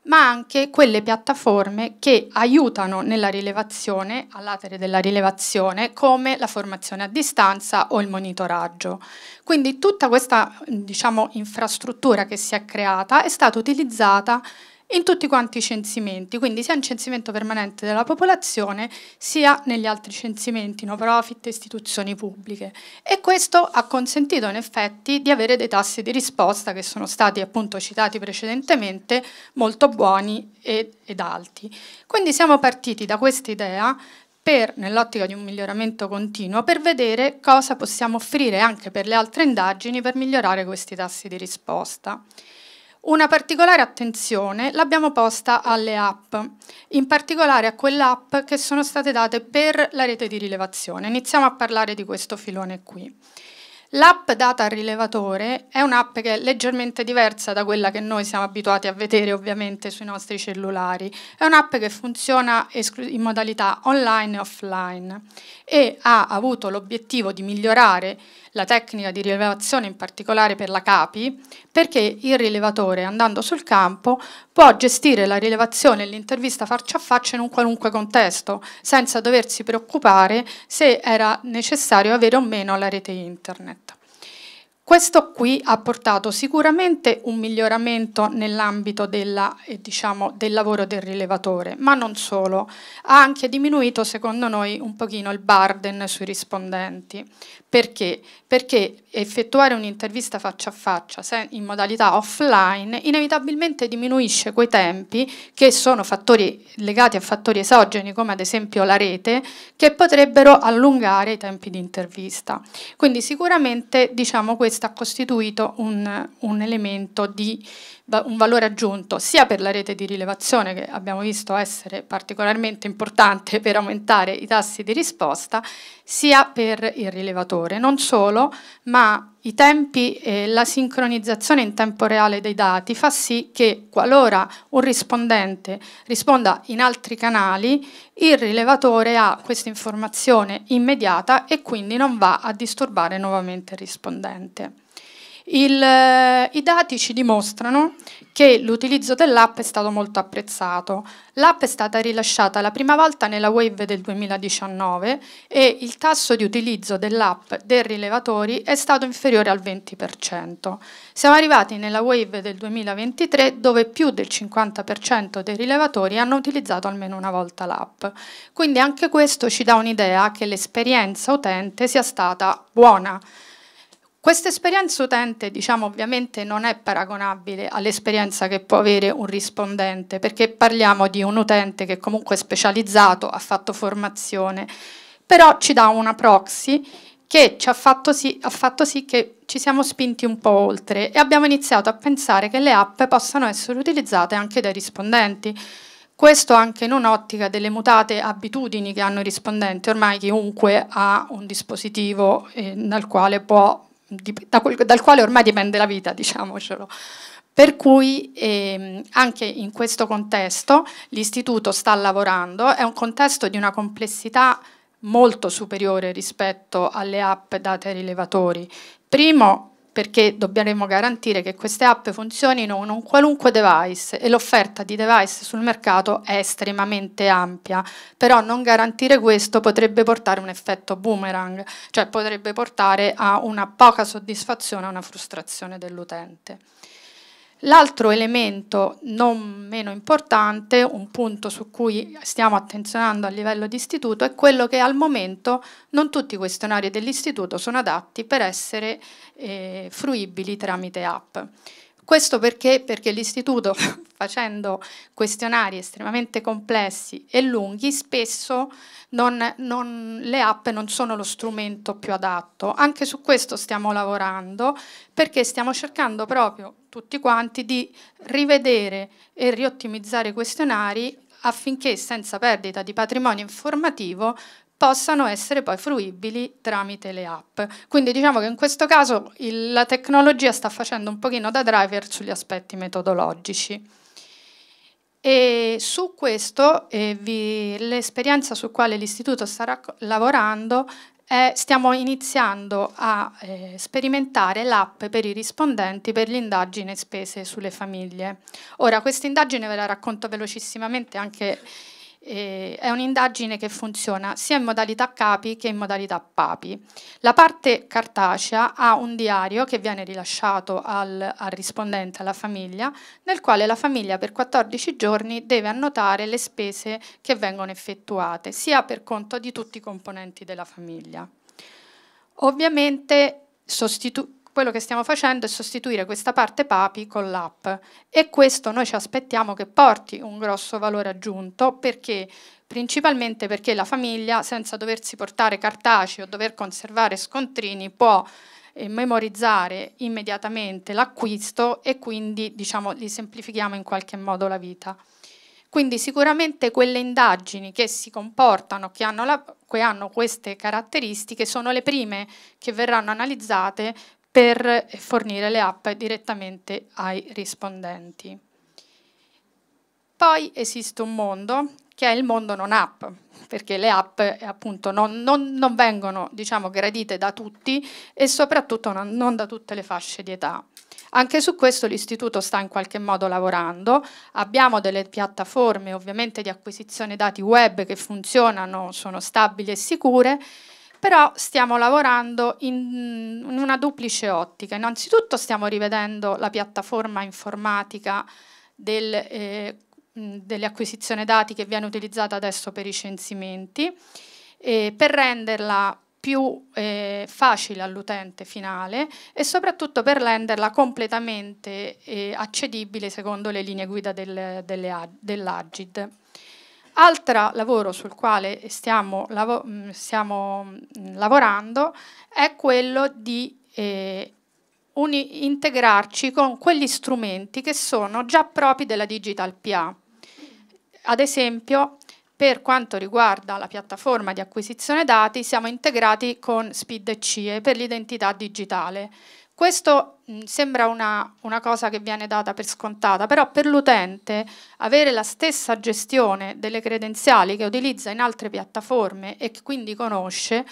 ma anche quelle piattaforme che aiutano nella rilevazione, all'atere della rilevazione, come la formazione a distanza o il monitoraggio. Quindi tutta questa diciamo, infrastruttura che si è creata è stata utilizzata in tutti quanti i censimenti, quindi sia in censimento permanente della popolazione sia negli altri censimenti, no profit, istituzioni pubbliche. E questo ha consentito in effetti di avere dei tassi di risposta che sono stati appunto citati precedentemente molto buoni ed, ed alti. Quindi siamo partiti da questa idea per, nell'ottica di un miglioramento continuo, per vedere cosa possiamo offrire anche per le altre indagini per migliorare questi tassi di risposta. Una particolare attenzione l'abbiamo posta alle app, in particolare a quelle app che sono state date per la rete di rilevazione. Iniziamo a parlare di questo filone qui. L'app data al rilevatore è un'app che è leggermente diversa da quella che noi siamo abituati a vedere ovviamente sui nostri cellulari. È un'app che funziona in modalità online e offline e ha avuto l'obiettivo di migliorare la tecnica di rilevazione in particolare per la CAPI perché il rilevatore andando sul campo può gestire la rilevazione e l'intervista faccia a faccia in un qualunque contesto senza doversi preoccupare se era necessario avere o meno la rete internet. Questo qui ha portato sicuramente un miglioramento nell'ambito eh, diciamo, del lavoro del rilevatore, ma non solo, ha anche diminuito secondo noi un pochino il burden sui rispondenti. Perché? perché effettuare un'intervista faccia a faccia in modalità offline inevitabilmente diminuisce quei tempi che sono fattori legati a fattori esogeni come ad esempio la rete che potrebbero allungare i tempi di intervista. Quindi sicuramente diciamo questo ha costituito un, un elemento di un valore aggiunto sia per la rete di rilevazione che abbiamo visto essere particolarmente importante per aumentare i tassi di risposta, sia per il rilevatore. Non solo, ma i tempi e la sincronizzazione in tempo reale dei dati fa sì che qualora un rispondente risponda in altri canali, il rilevatore ha questa informazione immediata e quindi non va a disturbare nuovamente il rispondente. Il, eh, I dati ci dimostrano che l'utilizzo dell'app è stato molto apprezzato. L'app è stata rilasciata la prima volta nella Wave del 2019 e il tasso di utilizzo dell'app dei rilevatori è stato inferiore al 20%. Siamo arrivati nella Wave del 2023 dove più del 50% dei rilevatori hanno utilizzato almeno una volta l'app. Quindi anche questo ci dà un'idea che l'esperienza utente sia stata buona. Questa esperienza utente, diciamo, ovviamente non è paragonabile all'esperienza che può avere un rispondente, perché parliamo di un utente che comunque è specializzato, ha fatto formazione, però ci dà una proxy che ci ha fatto, sì, ha fatto sì che ci siamo spinti un po' oltre e abbiamo iniziato a pensare che le app possano essere utilizzate anche dai rispondenti. Questo anche in un'ottica delle mutate abitudini che hanno i rispondenti, ormai chiunque ha un dispositivo eh, dal quale può da quel, dal quale ormai dipende la vita, diciamocelo. Per cui ehm, anche in questo contesto l'istituto sta lavorando, è un contesto di una complessità molto superiore rispetto alle app date ai rilevatori. Primo, perché dobbiamo garantire che queste app funzionino in un qualunque device e l'offerta di device sul mercato è estremamente ampia, però non garantire questo potrebbe portare un effetto boomerang, cioè potrebbe portare a una poca soddisfazione, a una frustrazione dell'utente. L'altro elemento non meno importante, un punto su cui stiamo attenzionando a livello di istituto, è quello che al momento non tutti i questionari dell'istituto sono adatti per essere eh, fruibili tramite app. Questo perché? Perché l'istituto, [LAUGHS] facendo questionari estremamente complessi e lunghi, spesso non, non, le app non sono lo strumento più adatto. Anche su questo stiamo lavorando perché stiamo cercando proprio tutti quanti di rivedere e riottimizzare i questionari affinché senza perdita di patrimonio informativo possano essere poi fruibili tramite le app. Quindi diciamo che in questo caso il, la tecnologia sta facendo un pochino da driver sugli aspetti metodologici. E su questo eh, l'esperienza su quale l'istituto sta lavorando eh, stiamo iniziando a eh, sperimentare l'app per i rispondenti per l'indagine spese sulle famiglie. Ora, questa indagine ve la racconto velocissimamente anche eh, è un'indagine che funziona sia in modalità capi che in modalità papi. La parte cartacea ha un diario che viene rilasciato al, al rispondente, alla famiglia, nel quale la famiglia per 14 giorni deve annotare le spese che vengono effettuate, sia per conto di tutti i componenti della famiglia. Ovviamente sostituisce quello che stiamo facendo è sostituire questa parte PAPI con l'app e questo noi ci aspettiamo che porti un grosso valore aggiunto perché principalmente perché la famiglia senza doversi portare cartacei o dover conservare scontrini può eh, memorizzare immediatamente l'acquisto e quindi diciamo li semplifichiamo in qualche modo la vita. Quindi sicuramente quelle indagini che si comportano, che hanno, la, che hanno, queste caratteristiche, sono le prime che verranno analizzate per fornire le app direttamente ai rispondenti. Poi esiste un mondo che è il mondo non app, perché le app eh, appunto non, non, non vengono diciamo, gradite da tutti e soprattutto non, non da tutte le fasce di età. Anche su questo l'istituto sta in qualche modo lavorando, abbiamo delle piattaforme ovviamente di acquisizione dati web che funzionano, sono stabili e sicure, però stiamo lavorando in, in una duplice ottica. Innanzitutto stiamo rivedendo la piattaforma informatica del, eh, dell'acquisizione dati che viene utilizzata adesso per i censimenti, eh, per renderla più eh, facile all'utente finale e soprattutto per renderla completamente eh, accedibile secondo le linee guida del, delle, dell'Agid. Altro lavoro sul quale stiamo, lav mm, stiamo mm, lavorando è quello di eh, integrarci con quegli strumenti che sono già propri della Digital PA. Ad esempio, per quanto riguarda la piattaforma di acquisizione dati, siamo integrati con SPID CIE per l'identità digitale. Questo mm, sembra una, una, cosa che viene data per scontata, però per l'utente avere la stessa gestione delle credenziali che utilizza in altre piattaforme e che quindi conosce,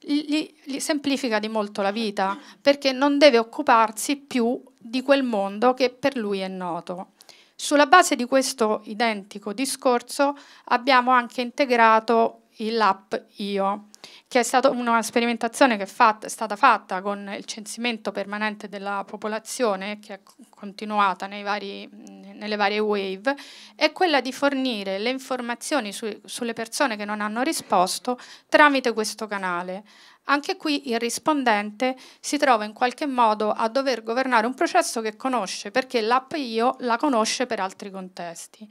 gli, gli semplifica di molto la vita, perché non deve occuparsi più di quel mondo che per lui è noto. Sulla base di questo identico discorso abbiamo anche integrato l'app IO, che è stata una sperimentazione che è, fatta, è, stata fatta con il censimento permanente della popolazione, che è continuata vari, nelle varie wave, è quella di fornire le informazioni su, sulle persone che non hanno risposto tramite questo canale. Anche qui il rispondente si trova in qualche modo a dover governare un processo che conosce, perché l'app IO la conosce per altri contesti.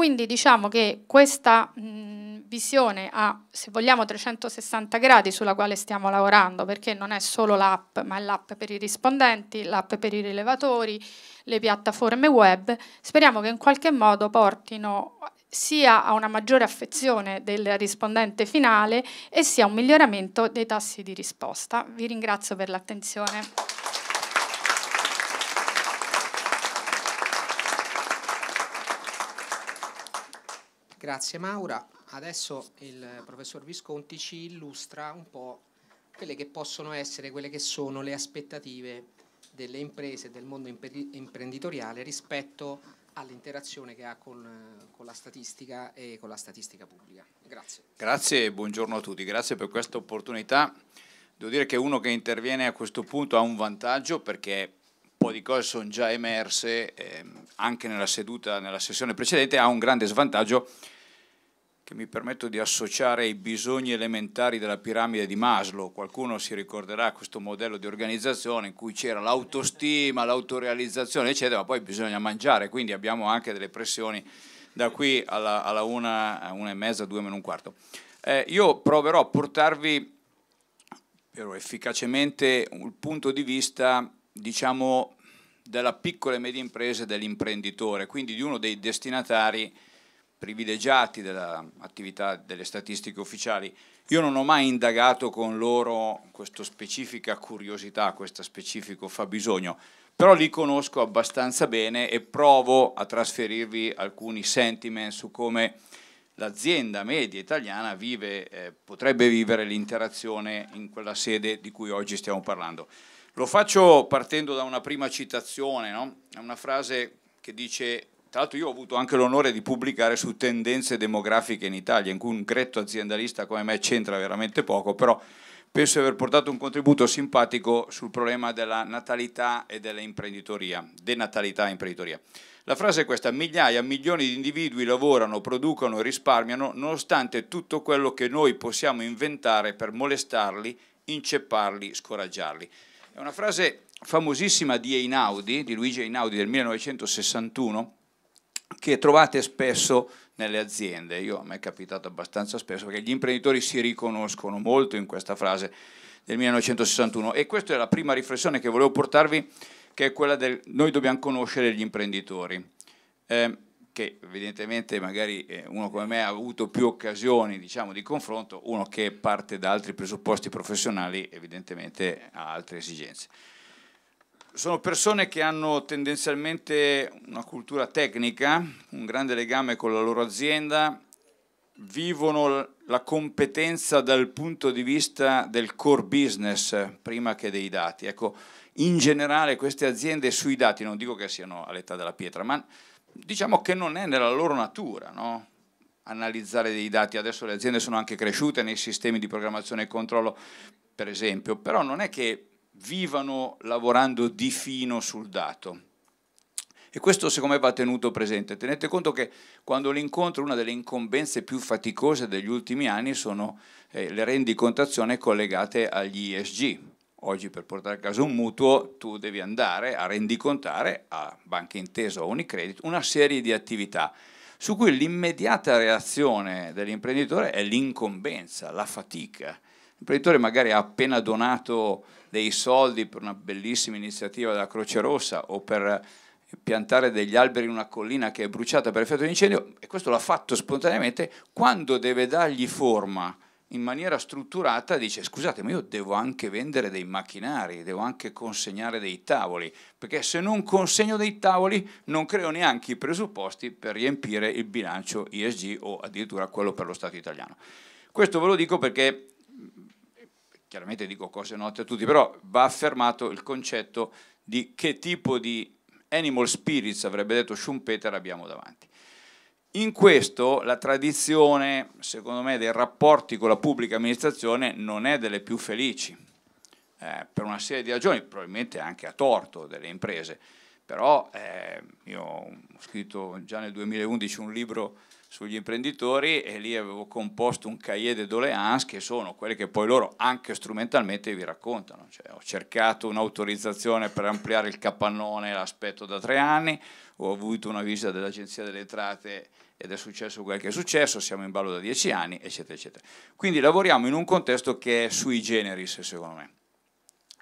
Quindi diciamo che questa mh, visione a, se vogliamo, 360 gradi sulla quale stiamo lavorando, perché non è solo l'app, ma è l'app per i rispondenti, l'app per i rilevatori, le piattaforme web, speriamo che in qualche modo portino sia a una maggiore affezione del rispondente finale e sia un miglioramento dei tassi di risposta. Vi ringrazio per l'attenzione. Grazie Maura. Adesso il professor Visconti ci illustra un po' quelle che possono essere, quelle che sono le aspettative delle imprese, del mondo imprenditoriale rispetto all'interazione che ha con, con, la statistica e con la statistica pubblica. Grazie. Grazie e buongiorno a tutti, grazie per questa opportunità. Devo dire che uno che interviene a questo punto ha un vantaggio perché po' di cose sono già emerse eh, anche nella seduta, nella sessione precedente, ha un grande svantaggio che mi permetto di associare ai bisogni elementari della piramide di Maslow. Qualcuno si ricorderà questo modello di organizzazione in cui c'era l'autostima, l'autorealizzazione, eccetera, ma poi bisogna mangiare, quindi abbiamo anche delle pressioni da qui alla, alla una, una e mezza, due meno un quarto. Eh, io proverò a portarvi però, efficacemente il punto di vista diciamo, della piccola e media impresa e dell'imprenditore, quindi di uno dei destinatari privilegiati dell'attività delle statistiche ufficiali. Io non ho mai indagato con loro questa specifica curiosità, questo specifico fabbisogno, però li conosco abbastanza bene e provo a trasferirvi alcuni sentimenti su come l'azienda media italiana vive, eh, potrebbe vivere l'interazione in quella sede di cui oggi stiamo parlando. Lo faccio partendo da una prima citazione, no? è una frase che dice, tra l'altro io ho avuto anche l'onore di pubblicare su tendenze demografiche in Italia, in cui un gretto aziendalista come me c'entra veramente poco, però penso di aver portato un contributo simpatico sul problema della natalità e dell'imprenditoria, denatalità e imprenditoria. La frase è questa, migliaia, milioni di individui lavorano, producono e risparmiano nonostante tutto quello che noi possiamo inventare per molestarli, incepparli, scoraggiarli. È una frase famosissima di Einaudi, di Luigi Einaudi del 1961, che trovate spesso nelle aziende. Io, a me è capitato abbastanza spesso perché gli imprenditori si riconoscono molto in questa frase del 1961 e questa è la prima riflessione che volevo portarvi, che è quella del noi dobbiamo conoscere gli imprenditori. Eh, che evidentemente magari eh, uno come me ha avuto più occasioni diciamo, di confronto, uno che parte da altri presupposti professionali evidentemente ha altre esigenze. Sono persone che hanno tendenzialmente una cultura tecnica, un grande legame con la loro azienda, vivono la competenza dal punto di vista del core business prima che dei dati. Ecco, in generale queste aziende sui dati, non dico che siano all'età della pietra, ma diciamo che non è nella loro natura, no? analizzare dei dati, adesso le aziende sono anche cresciute nei sistemi di programmazione e controllo, per esempio, però non è che vivano lavorando di fino sul dato. E questo secondo me va tenuto presente. Tenete conto che quando l'incontro, una delle incombenze più faticose degli ultimi anni sono eh, le rendicontazioni collegate agli ESG, Oggi per portare a casa un mutuo tu devi andare a rendicontare a Banca Intesa o Unicredit una serie di attività su cui l'immediata reazione dell'imprenditore è l'incombenza, la fatica. L'imprenditore magari ha appena donato dei soldi per una bellissima iniziativa della Croce Rossa o per piantare degli alberi in una collina che è bruciata per effetto di incendio e questo l'ha fatto spontaneamente, quando deve dargli forma in maniera strutturata dice scusate ma io devo anche vendere dei macchinari, devo anche consegnare dei tavoli, perché se non consegno dei tavoli non creo neanche i presupposti per riempire il bilancio ISG o addirittura quello per lo Stato italiano. Questo ve lo dico perché chiaramente dico cose note a tutti, però va affermato il concetto di che tipo di animal spirits, avrebbe detto Schumpeter, abbiamo davanti. In questo la tradizione, secondo me, dei rapporti con la pubblica amministrazione non è delle più felici, eh, per una serie di ragioni, probabilmente anche a torto delle imprese. Però eh, io ho scritto già nel 2011 un libro sugli imprenditori e lì avevo composto un cahier de doléances che sono quelle che poi loro anche strumentalmente vi raccontano. Cioè, ho cercato un'autorizzazione per ampliare il capannone l'aspetto da tre anni, ho avuto una visita dell'Agenzia delle Entrate ed è successo quel che è successo, siamo in ballo da dieci anni, eccetera, eccetera. Quindi lavoriamo in un contesto che è sui generis, secondo me,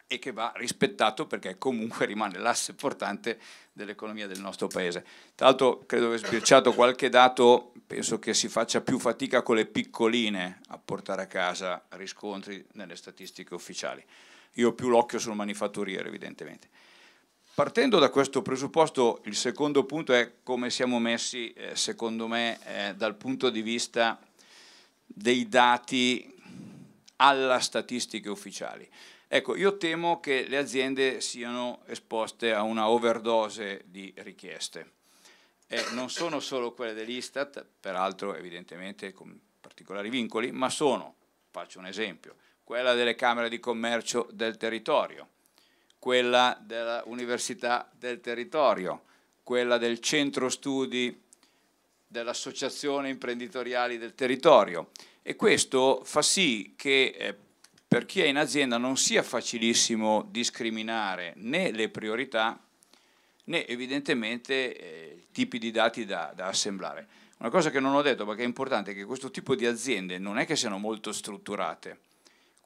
e che va rispettato perché comunque rimane l'asse portante dell'economia del nostro paese. Tra l'altro credo che sbirciato qualche dato, penso che si faccia più fatica con le piccoline a portare a casa riscontri nelle statistiche ufficiali. Io più l'occhio sul manifatturiero, evidentemente. Partendo da questo presupposto, il secondo punto è come siamo messi, eh, secondo me, eh, dal punto di vista dei dati alla statistica ufficiali. Ecco, io temo che le aziende siano esposte a una overdose di richieste. E non sono solo quelle dell'Istat, peraltro evidentemente con particolari vincoli, ma sono, faccio un esempio, quella delle Camere di Commercio del territorio, quella dell'Università del Territorio, quella del Centro Studi dell'Associazione Imprenditoriali del Territorio e questo fa sì che eh, per chi è in azienda non sia facilissimo discriminare né le priorità né evidentemente eh, i tipi di dati da, da assemblare. Una cosa che non ho detto, ma che è importante, è che questo tipo di aziende non è che siano molto strutturate,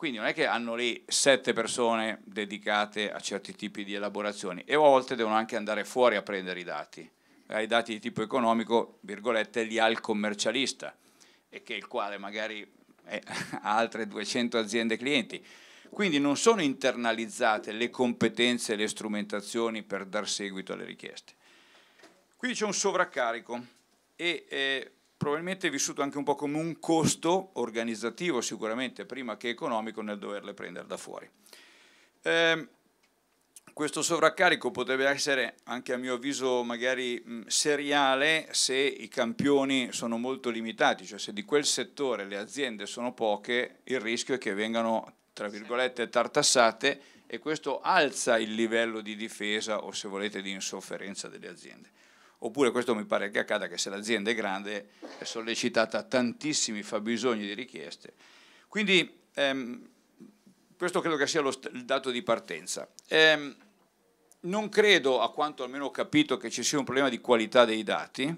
quindi non è che hanno lì sette persone dedicate a certi tipi di elaborazioni e a volte devono anche andare fuori a prendere i dati. Eh, I dati di tipo economico, virgolette, li ha il commercialista e che il quale magari eh, [LAUGHS] ha altre 200 aziende clienti. Quindi non sono internalizzate le competenze e le strumentazioni per dar seguito alle richieste. Qui c'è un sovraccarico e eh, probabilmente vissuto anche un po' come un costo organizzativo, sicuramente prima che economico, nel doverle prendere da fuori. Eh, questo sovraccarico potrebbe essere anche a mio avviso magari mh, seriale se i campioni sono molto limitati, cioè se di quel settore le aziende sono poche, il rischio è che vengano tra virgolette tartassate e questo alza il livello di difesa o se volete di insofferenza delle aziende oppure questo mi pare che accada che se l'azienda è grande è sollecitata a tantissimi fabbisogni di richieste. Quindi ehm, questo credo che sia lo, il dato di partenza. Ehm, non credo, a quanto almeno ho capito, che ci sia un problema di qualità dei dati,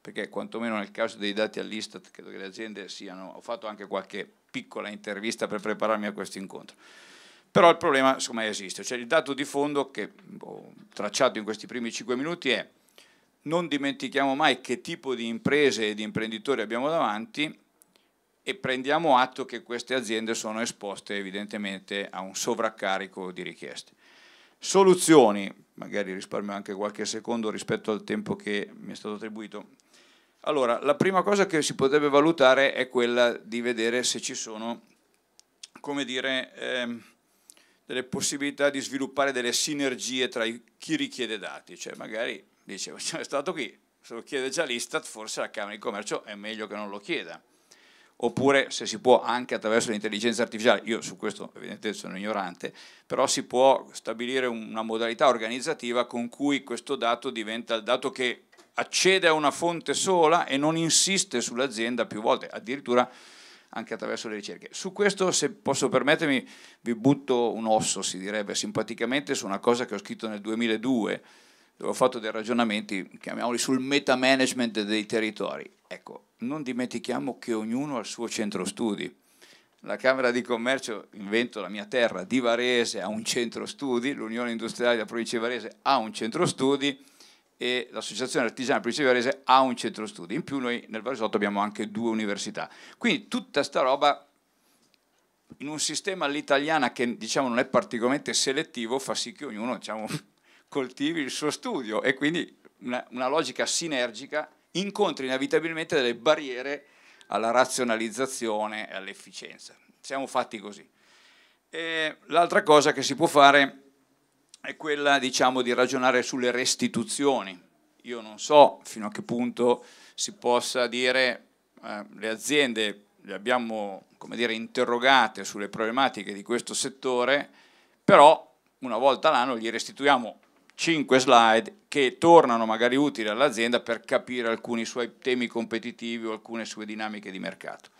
perché quantomeno nel caso dei dati all'Istat credo che le aziende siano, ho fatto anche qualche piccola intervista per prepararmi a questo incontro. Però il problema insomma esiste, cioè il dato di fondo che ho tracciato in questi primi cinque minuti è non dimentichiamo mai che tipo di imprese e di imprenditori abbiamo davanti e prendiamo atto che queste aziende sono esposte evidentemente a un sovraccarico di richieste. Soluzioni, magari risparmio anche qualche secondo rispetto al tempo che mi è stato attribuito. Allora, la prima cosa che si potrebbe valutare è quella di vedere se ci sono, come dire, ehm, delle possibilità di sviluppare delle sinergie tra chi richiede dati, cioè magari dice, cioè, è stato qui, se lo chiede già l'Istat, forse la Camera di Commercio è meglio che non lo chieda. Oppure, se si può, anche attraverso l'intelligenza artificiale, io su questo evidentemente sono ignorante, però si può stabilire una modalità organizzativa con cui questo dato diventa il dato che accede a una fonte sola e non insiste sull'azienda più volte, addirittura anche attraverso le ricerche. Su questo, se posso permettermi, vi butto un osso, si direbbe simpaticamente, su una cosa che ho scritto nel 2002, dove ho fatto dei ragionamenti, chiamiamoli, sul meta-management dei territori. Ecco, non dimentichiamo che ognuno ha il suo centro studi. La Camera di Commercio, invento la mia terra, di Varese ha un centro studi, l'Unione Industriale della Provincia di Varese ha un centro studi e l'Associazione Artigiana della Provincia di Varese ha un centro studi. In più noi nel Varesotto abbiamo anche due università. Quindi tutta sta roba in un sistema all'italiana che diciamo non è particolarmente selettivo fa sì che ognuno diciamo, coltivi il suo studio e quindi una, una logica sinergica incontra inevitabilmente delle barriere alla razionalizzazione e all'efficienza. Siamo fatti così. l'altra cosa che si può fare è quella diciamo, di ragionare sulle restituzioni. Io non so fino a che punto si possa dire eh, le aziende le abbiamo dire, interrogate sulle problematiche di questo settore, però una volta l'anno gli restituiamo 5 slide che tornano magari utili all'azienda per capire alcuni suoi temi competitivi o alcune sue dinamiche di mercato.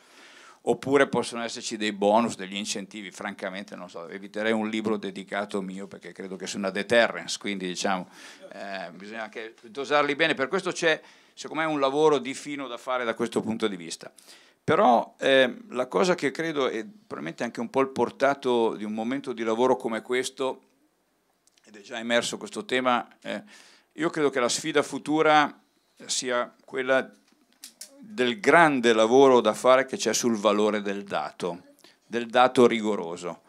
Oppure possono esserci dei bonus, degli incentivi, francamente non so, eviterei un libro dedicato mio perché credo che sia una deterrence, quindi diciamo eh, bisogna anche dosarli bene, per questo c'è secondo me un lavoro di fino da fare da questo punto di vista. Però eh, la cosa che credo, e probabilmente anche un po' il portato di un momento di lavoro come questo, ed è già emerso questo tema, eh, io credo che la sfida futura sia quella del grande lavoro da fare che c'è sul valore del dato, del dato rigoroso.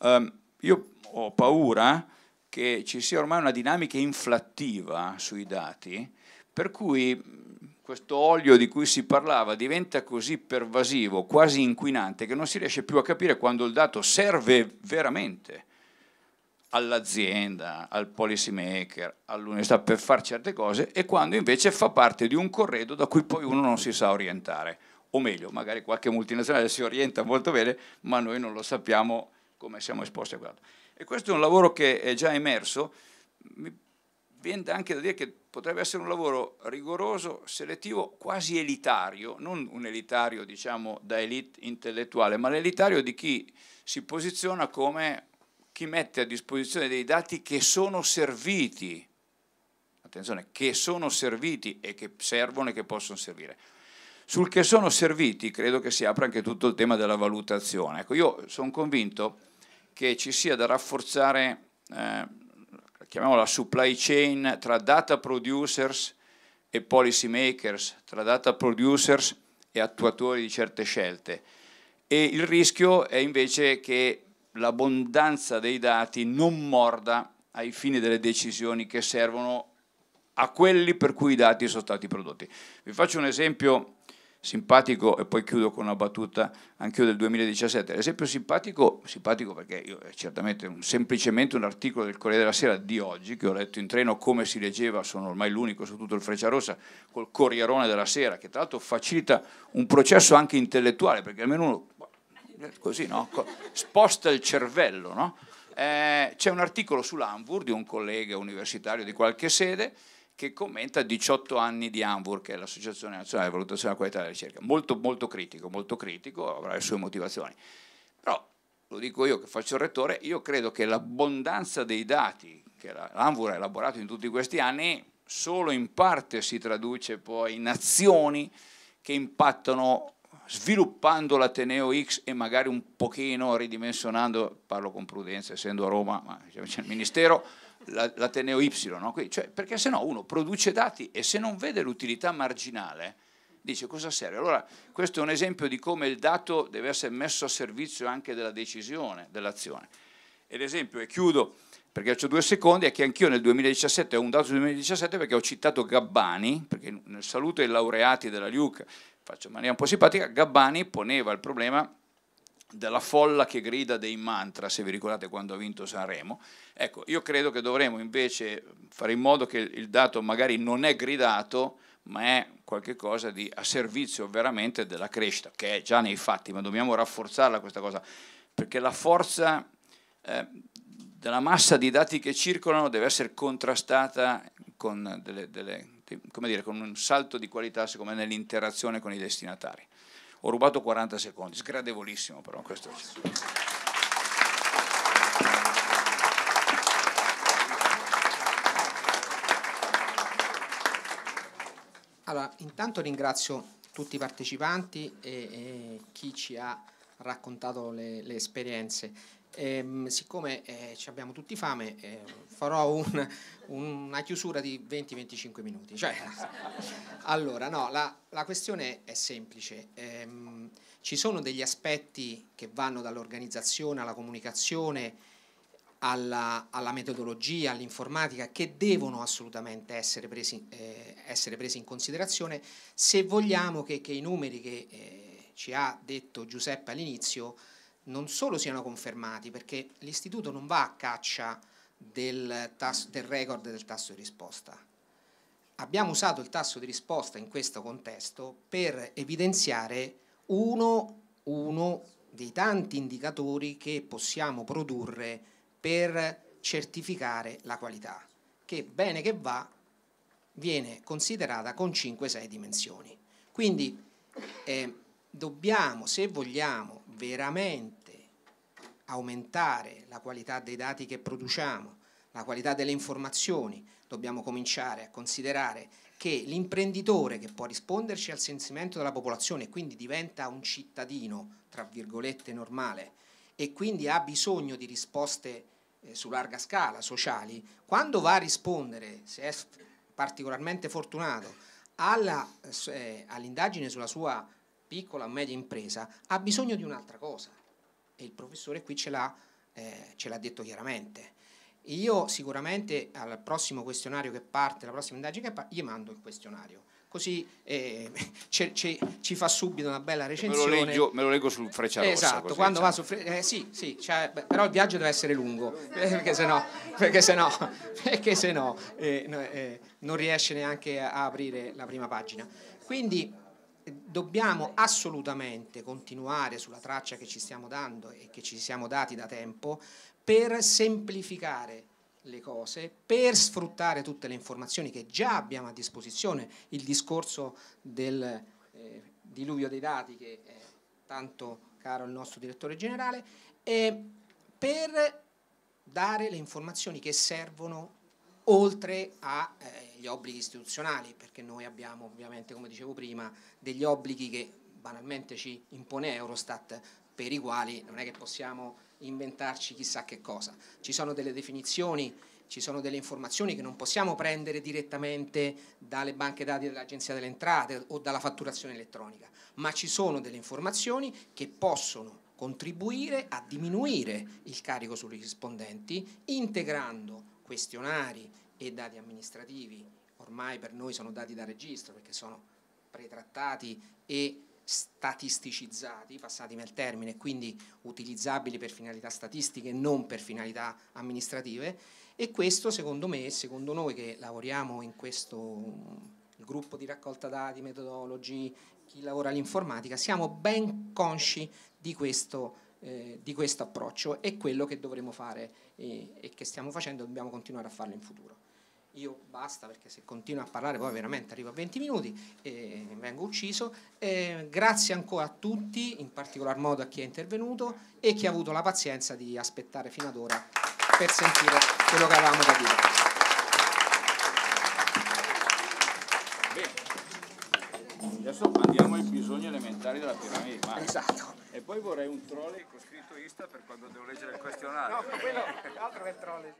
Um, io ho paura che ci sia ormai una dinamica inflattiva sui dati, per cui questo olio di cui si parlava diventa così pervasivo, quasi inquinante, che non si riesce più a capire quando il dato serve veramente all'azienda, al policy maker, all'università per fare certe cose e quando invece fa parte di un corredo da cui poi uno non si sa orientare. O meglio, magari qualche multinazionale si orienta molto bene, ma noi non lo sappiamo come siamo esposti a questo. E questo è un lavoro che è già emerso, mi viene anche da dire che potrebbe essere un lavoro rigoroso, selettivo, quasi elitario, non un elitario diciamo da elite intellettuale, ma l'elitario di chi si posiziona come chi mette a disposizione dei dati che sono serviti, attenzione, che sono serviti e che servono e che possono servire. Sul che sono serviti credo che si apra anche tutto il tema della valutazione. Ecco, io sono convinto che ci sia da rafforzare, eh, chiamiamola supply chain, tra data producers e policy makers, tra data producers e attuatori di certe scelte. E il rischio è invece che l'abbondanza dei dati non morda ai fini delle decisioni che servono a quelli per cui i dati sono stati prodotti. Vi faccio un esempio simpatico e poi chiudo con una battuta anche io del 2017. L'esempio simpatico, simpatico perché io, è certamente un, semplicemente un articolo del Corriere della Sera di oggi che ho letto in treno come si leggeva, sono ormai l'unico su tutto il Frecciarossa col Corrierone della Sera che tra l'altro facilita un processo anche intellettuale perché almeno uno così, no? sposta il cervello. No? Eh, c'è un articolo sull'Anvur di un collega universitario di qualche sede che commenta 18 anni di Anvur, che è l'Associazione Nazionale di Valutazione della Qualità della Ricerca. Molto, molto critico, molto critico, avrà le sue motivazioni. Però, lo dico io che faccio il rettore, io credo che l'abbondanza dei dati che l'Anvur ha elaborato in tutti questi anni solo in parte si traduce poi in azioni che impattano sviluppando l'Ateneo X e magari un pochino ridimensionando, parlo con prudenza essendo a Roma, ma c'è il Ministero, l'Ateneo Y, no? cioè, perché se no uno produce dati e se non vede l'utilità marginale dice cosa serve? Allora questo è un esempio di come il dato deve essere messo a servizio anche della decisione, dell'azione. E l'esempio, e chiudo perché ho due secondi, è che anch'io nel 2017, ho un dato del 2017 perché ho citato Gabbani, perché nel saluto ai laureati della LUC faccio in maniera un po' simpatica, Gabbani poneva il problema della folla che grida dei mantra, se vi ricordate quando ha vinto Sanremo. Ecco, io credo che dovremmo invece fare in modo che il dato magari non è gridato, ma è qualcosa di a servizio veramente della crescita, che è già nei fatti, ma dobbiamo rafforzarla questa cosa, perché la forza eh, della massa di dati che circolano deve essere contrastata con delle, delle come dire, con un salto di qualità secondo me nell'interazione con i destinatari. Ho rubato 40 secondi, sgradevolissimo però questo. Allora, intanto ringrazio tutti i partecipanti e, e chi ci ha raccontato le, le esperienze. Ehm, siccome eh, abbiamo tutti fame, eh, farò un, una chiusura di 20-25 minuti. Cioè, allora, no, la, la, questione è semplice. Ehm, ci sono degli aspetti che vanno dall'organizzazione alla comunicazione, alla, alla metodologia, all'informatica, che devono assolutamente essere presi, eh, essere presi in considerazione se vogliamo che, che i numeri che eh, ci ha detto Giuseppe all'inizio non solo siano confermati, perché l'istituto non va a caccia del, tasso, del record del tasso di risposta. Abbiamo usato il tasso di risposta in questo contesto per evidenziare uno, uno dei tanti indicatori che possiamo produrre per certificare la qualità, che bene che va viene considerata con 5-6 dimensioni. Quindi eh, dobbiamo, se vogliamo veramente aumentare la qualità dei dati che produciamo, la qualità delle informazioni, dobbiamo cominciare a considerare che l'imprenditore che può risponderci al sentimento della popolazione e quindi diventa un cittadino, tra virgolette, normale e quindi ha bisogno di risposte eh, su larga scala, sociali, quando va a rispondere, se è particolarmente fortunato, eh, eh, all'indagine eh, all sulla sua piccola o media impresa, ha bisogno di un'altra cosa e il professore qui ce l'ha, eh, ce l'ha detto chiaramente. Io sicuramente al prossimo questionario che parte, la prossima indagine che parte, gli mando il questionario. Così eh, [LAUGHS] ce, ce, ci fa subito una bella recensione. Me lo, leggo, me lo leggo sul Frecciarossa. Esatto, così, quando diciamo. va sul Frecciarossa. Eh, sì, sì, cioè, però il viaggio deve essere lungo, [LAUGHS] perché sennò, perché sennò, [LAUGHS] perché sennò eh, no, eh, non riesce neanche a aprire la prima pagina. Quindi dobbiamo assolutamente continuare sulla traccia che ci stiamo dando e che ci siamo dati da tempo per semplificare le cose, per sfruttare tutte le informazioni che già abbiamo a disposizione, il discorso del eh, diluvio dei dati che è eh, tanto caro il nostro direttore generale, e per dare le informazioni che servono oltre agli eh, obblighi istituzionali, perché noi abbiamo ovviamente, come dicevo prima, degli obblighi che banalmente ci impone Eurostat, per i quali non è che possiamo inventarci chissà che cosa. Ci sono delle definizioni, ci sono delle informazioni che non possiamo prendere direttamente dalle banche dati dell'Agenzia delle Entrate o dalla fatturazione elettronica, ma ci sono delle informazioni che possono contribuire a diminuire il carico sui rispondenti integrando questionari e dati amministrativi, ormai per noi sono dati da registro perché sono pretrattati e statisticizzati, passatemi il termine, quindi utilizzabili per finalità statistiche e non per finalità amministrative e questo secondo me, secondo noi che lavoriamo in questo mm, gruppo di raccolta dati, metodologi, chi lavora all'informatica, siamo ben consci di questo eh, di questo approccio è quello che dovremo fare e, eh, e che stiamo facendo e dobbiamo continuare a farlo in futuro. Io basta perché se continuo a parlare poi veramente arrivo a 20 minuti e vengo ucciso. Eh, grazie ancora a tutti, in particolar modo a chi è intervenuto e chi ha avuto la pazienza di aspettare fino ad ora per sentire quello che avevamo da dire. Adesso andiamo ai bisogni elementari della piramide. Esatto. E poi vorrei un trolley con scritto Insta per quando devo leggere il questionario. No, quello altro che il trolley.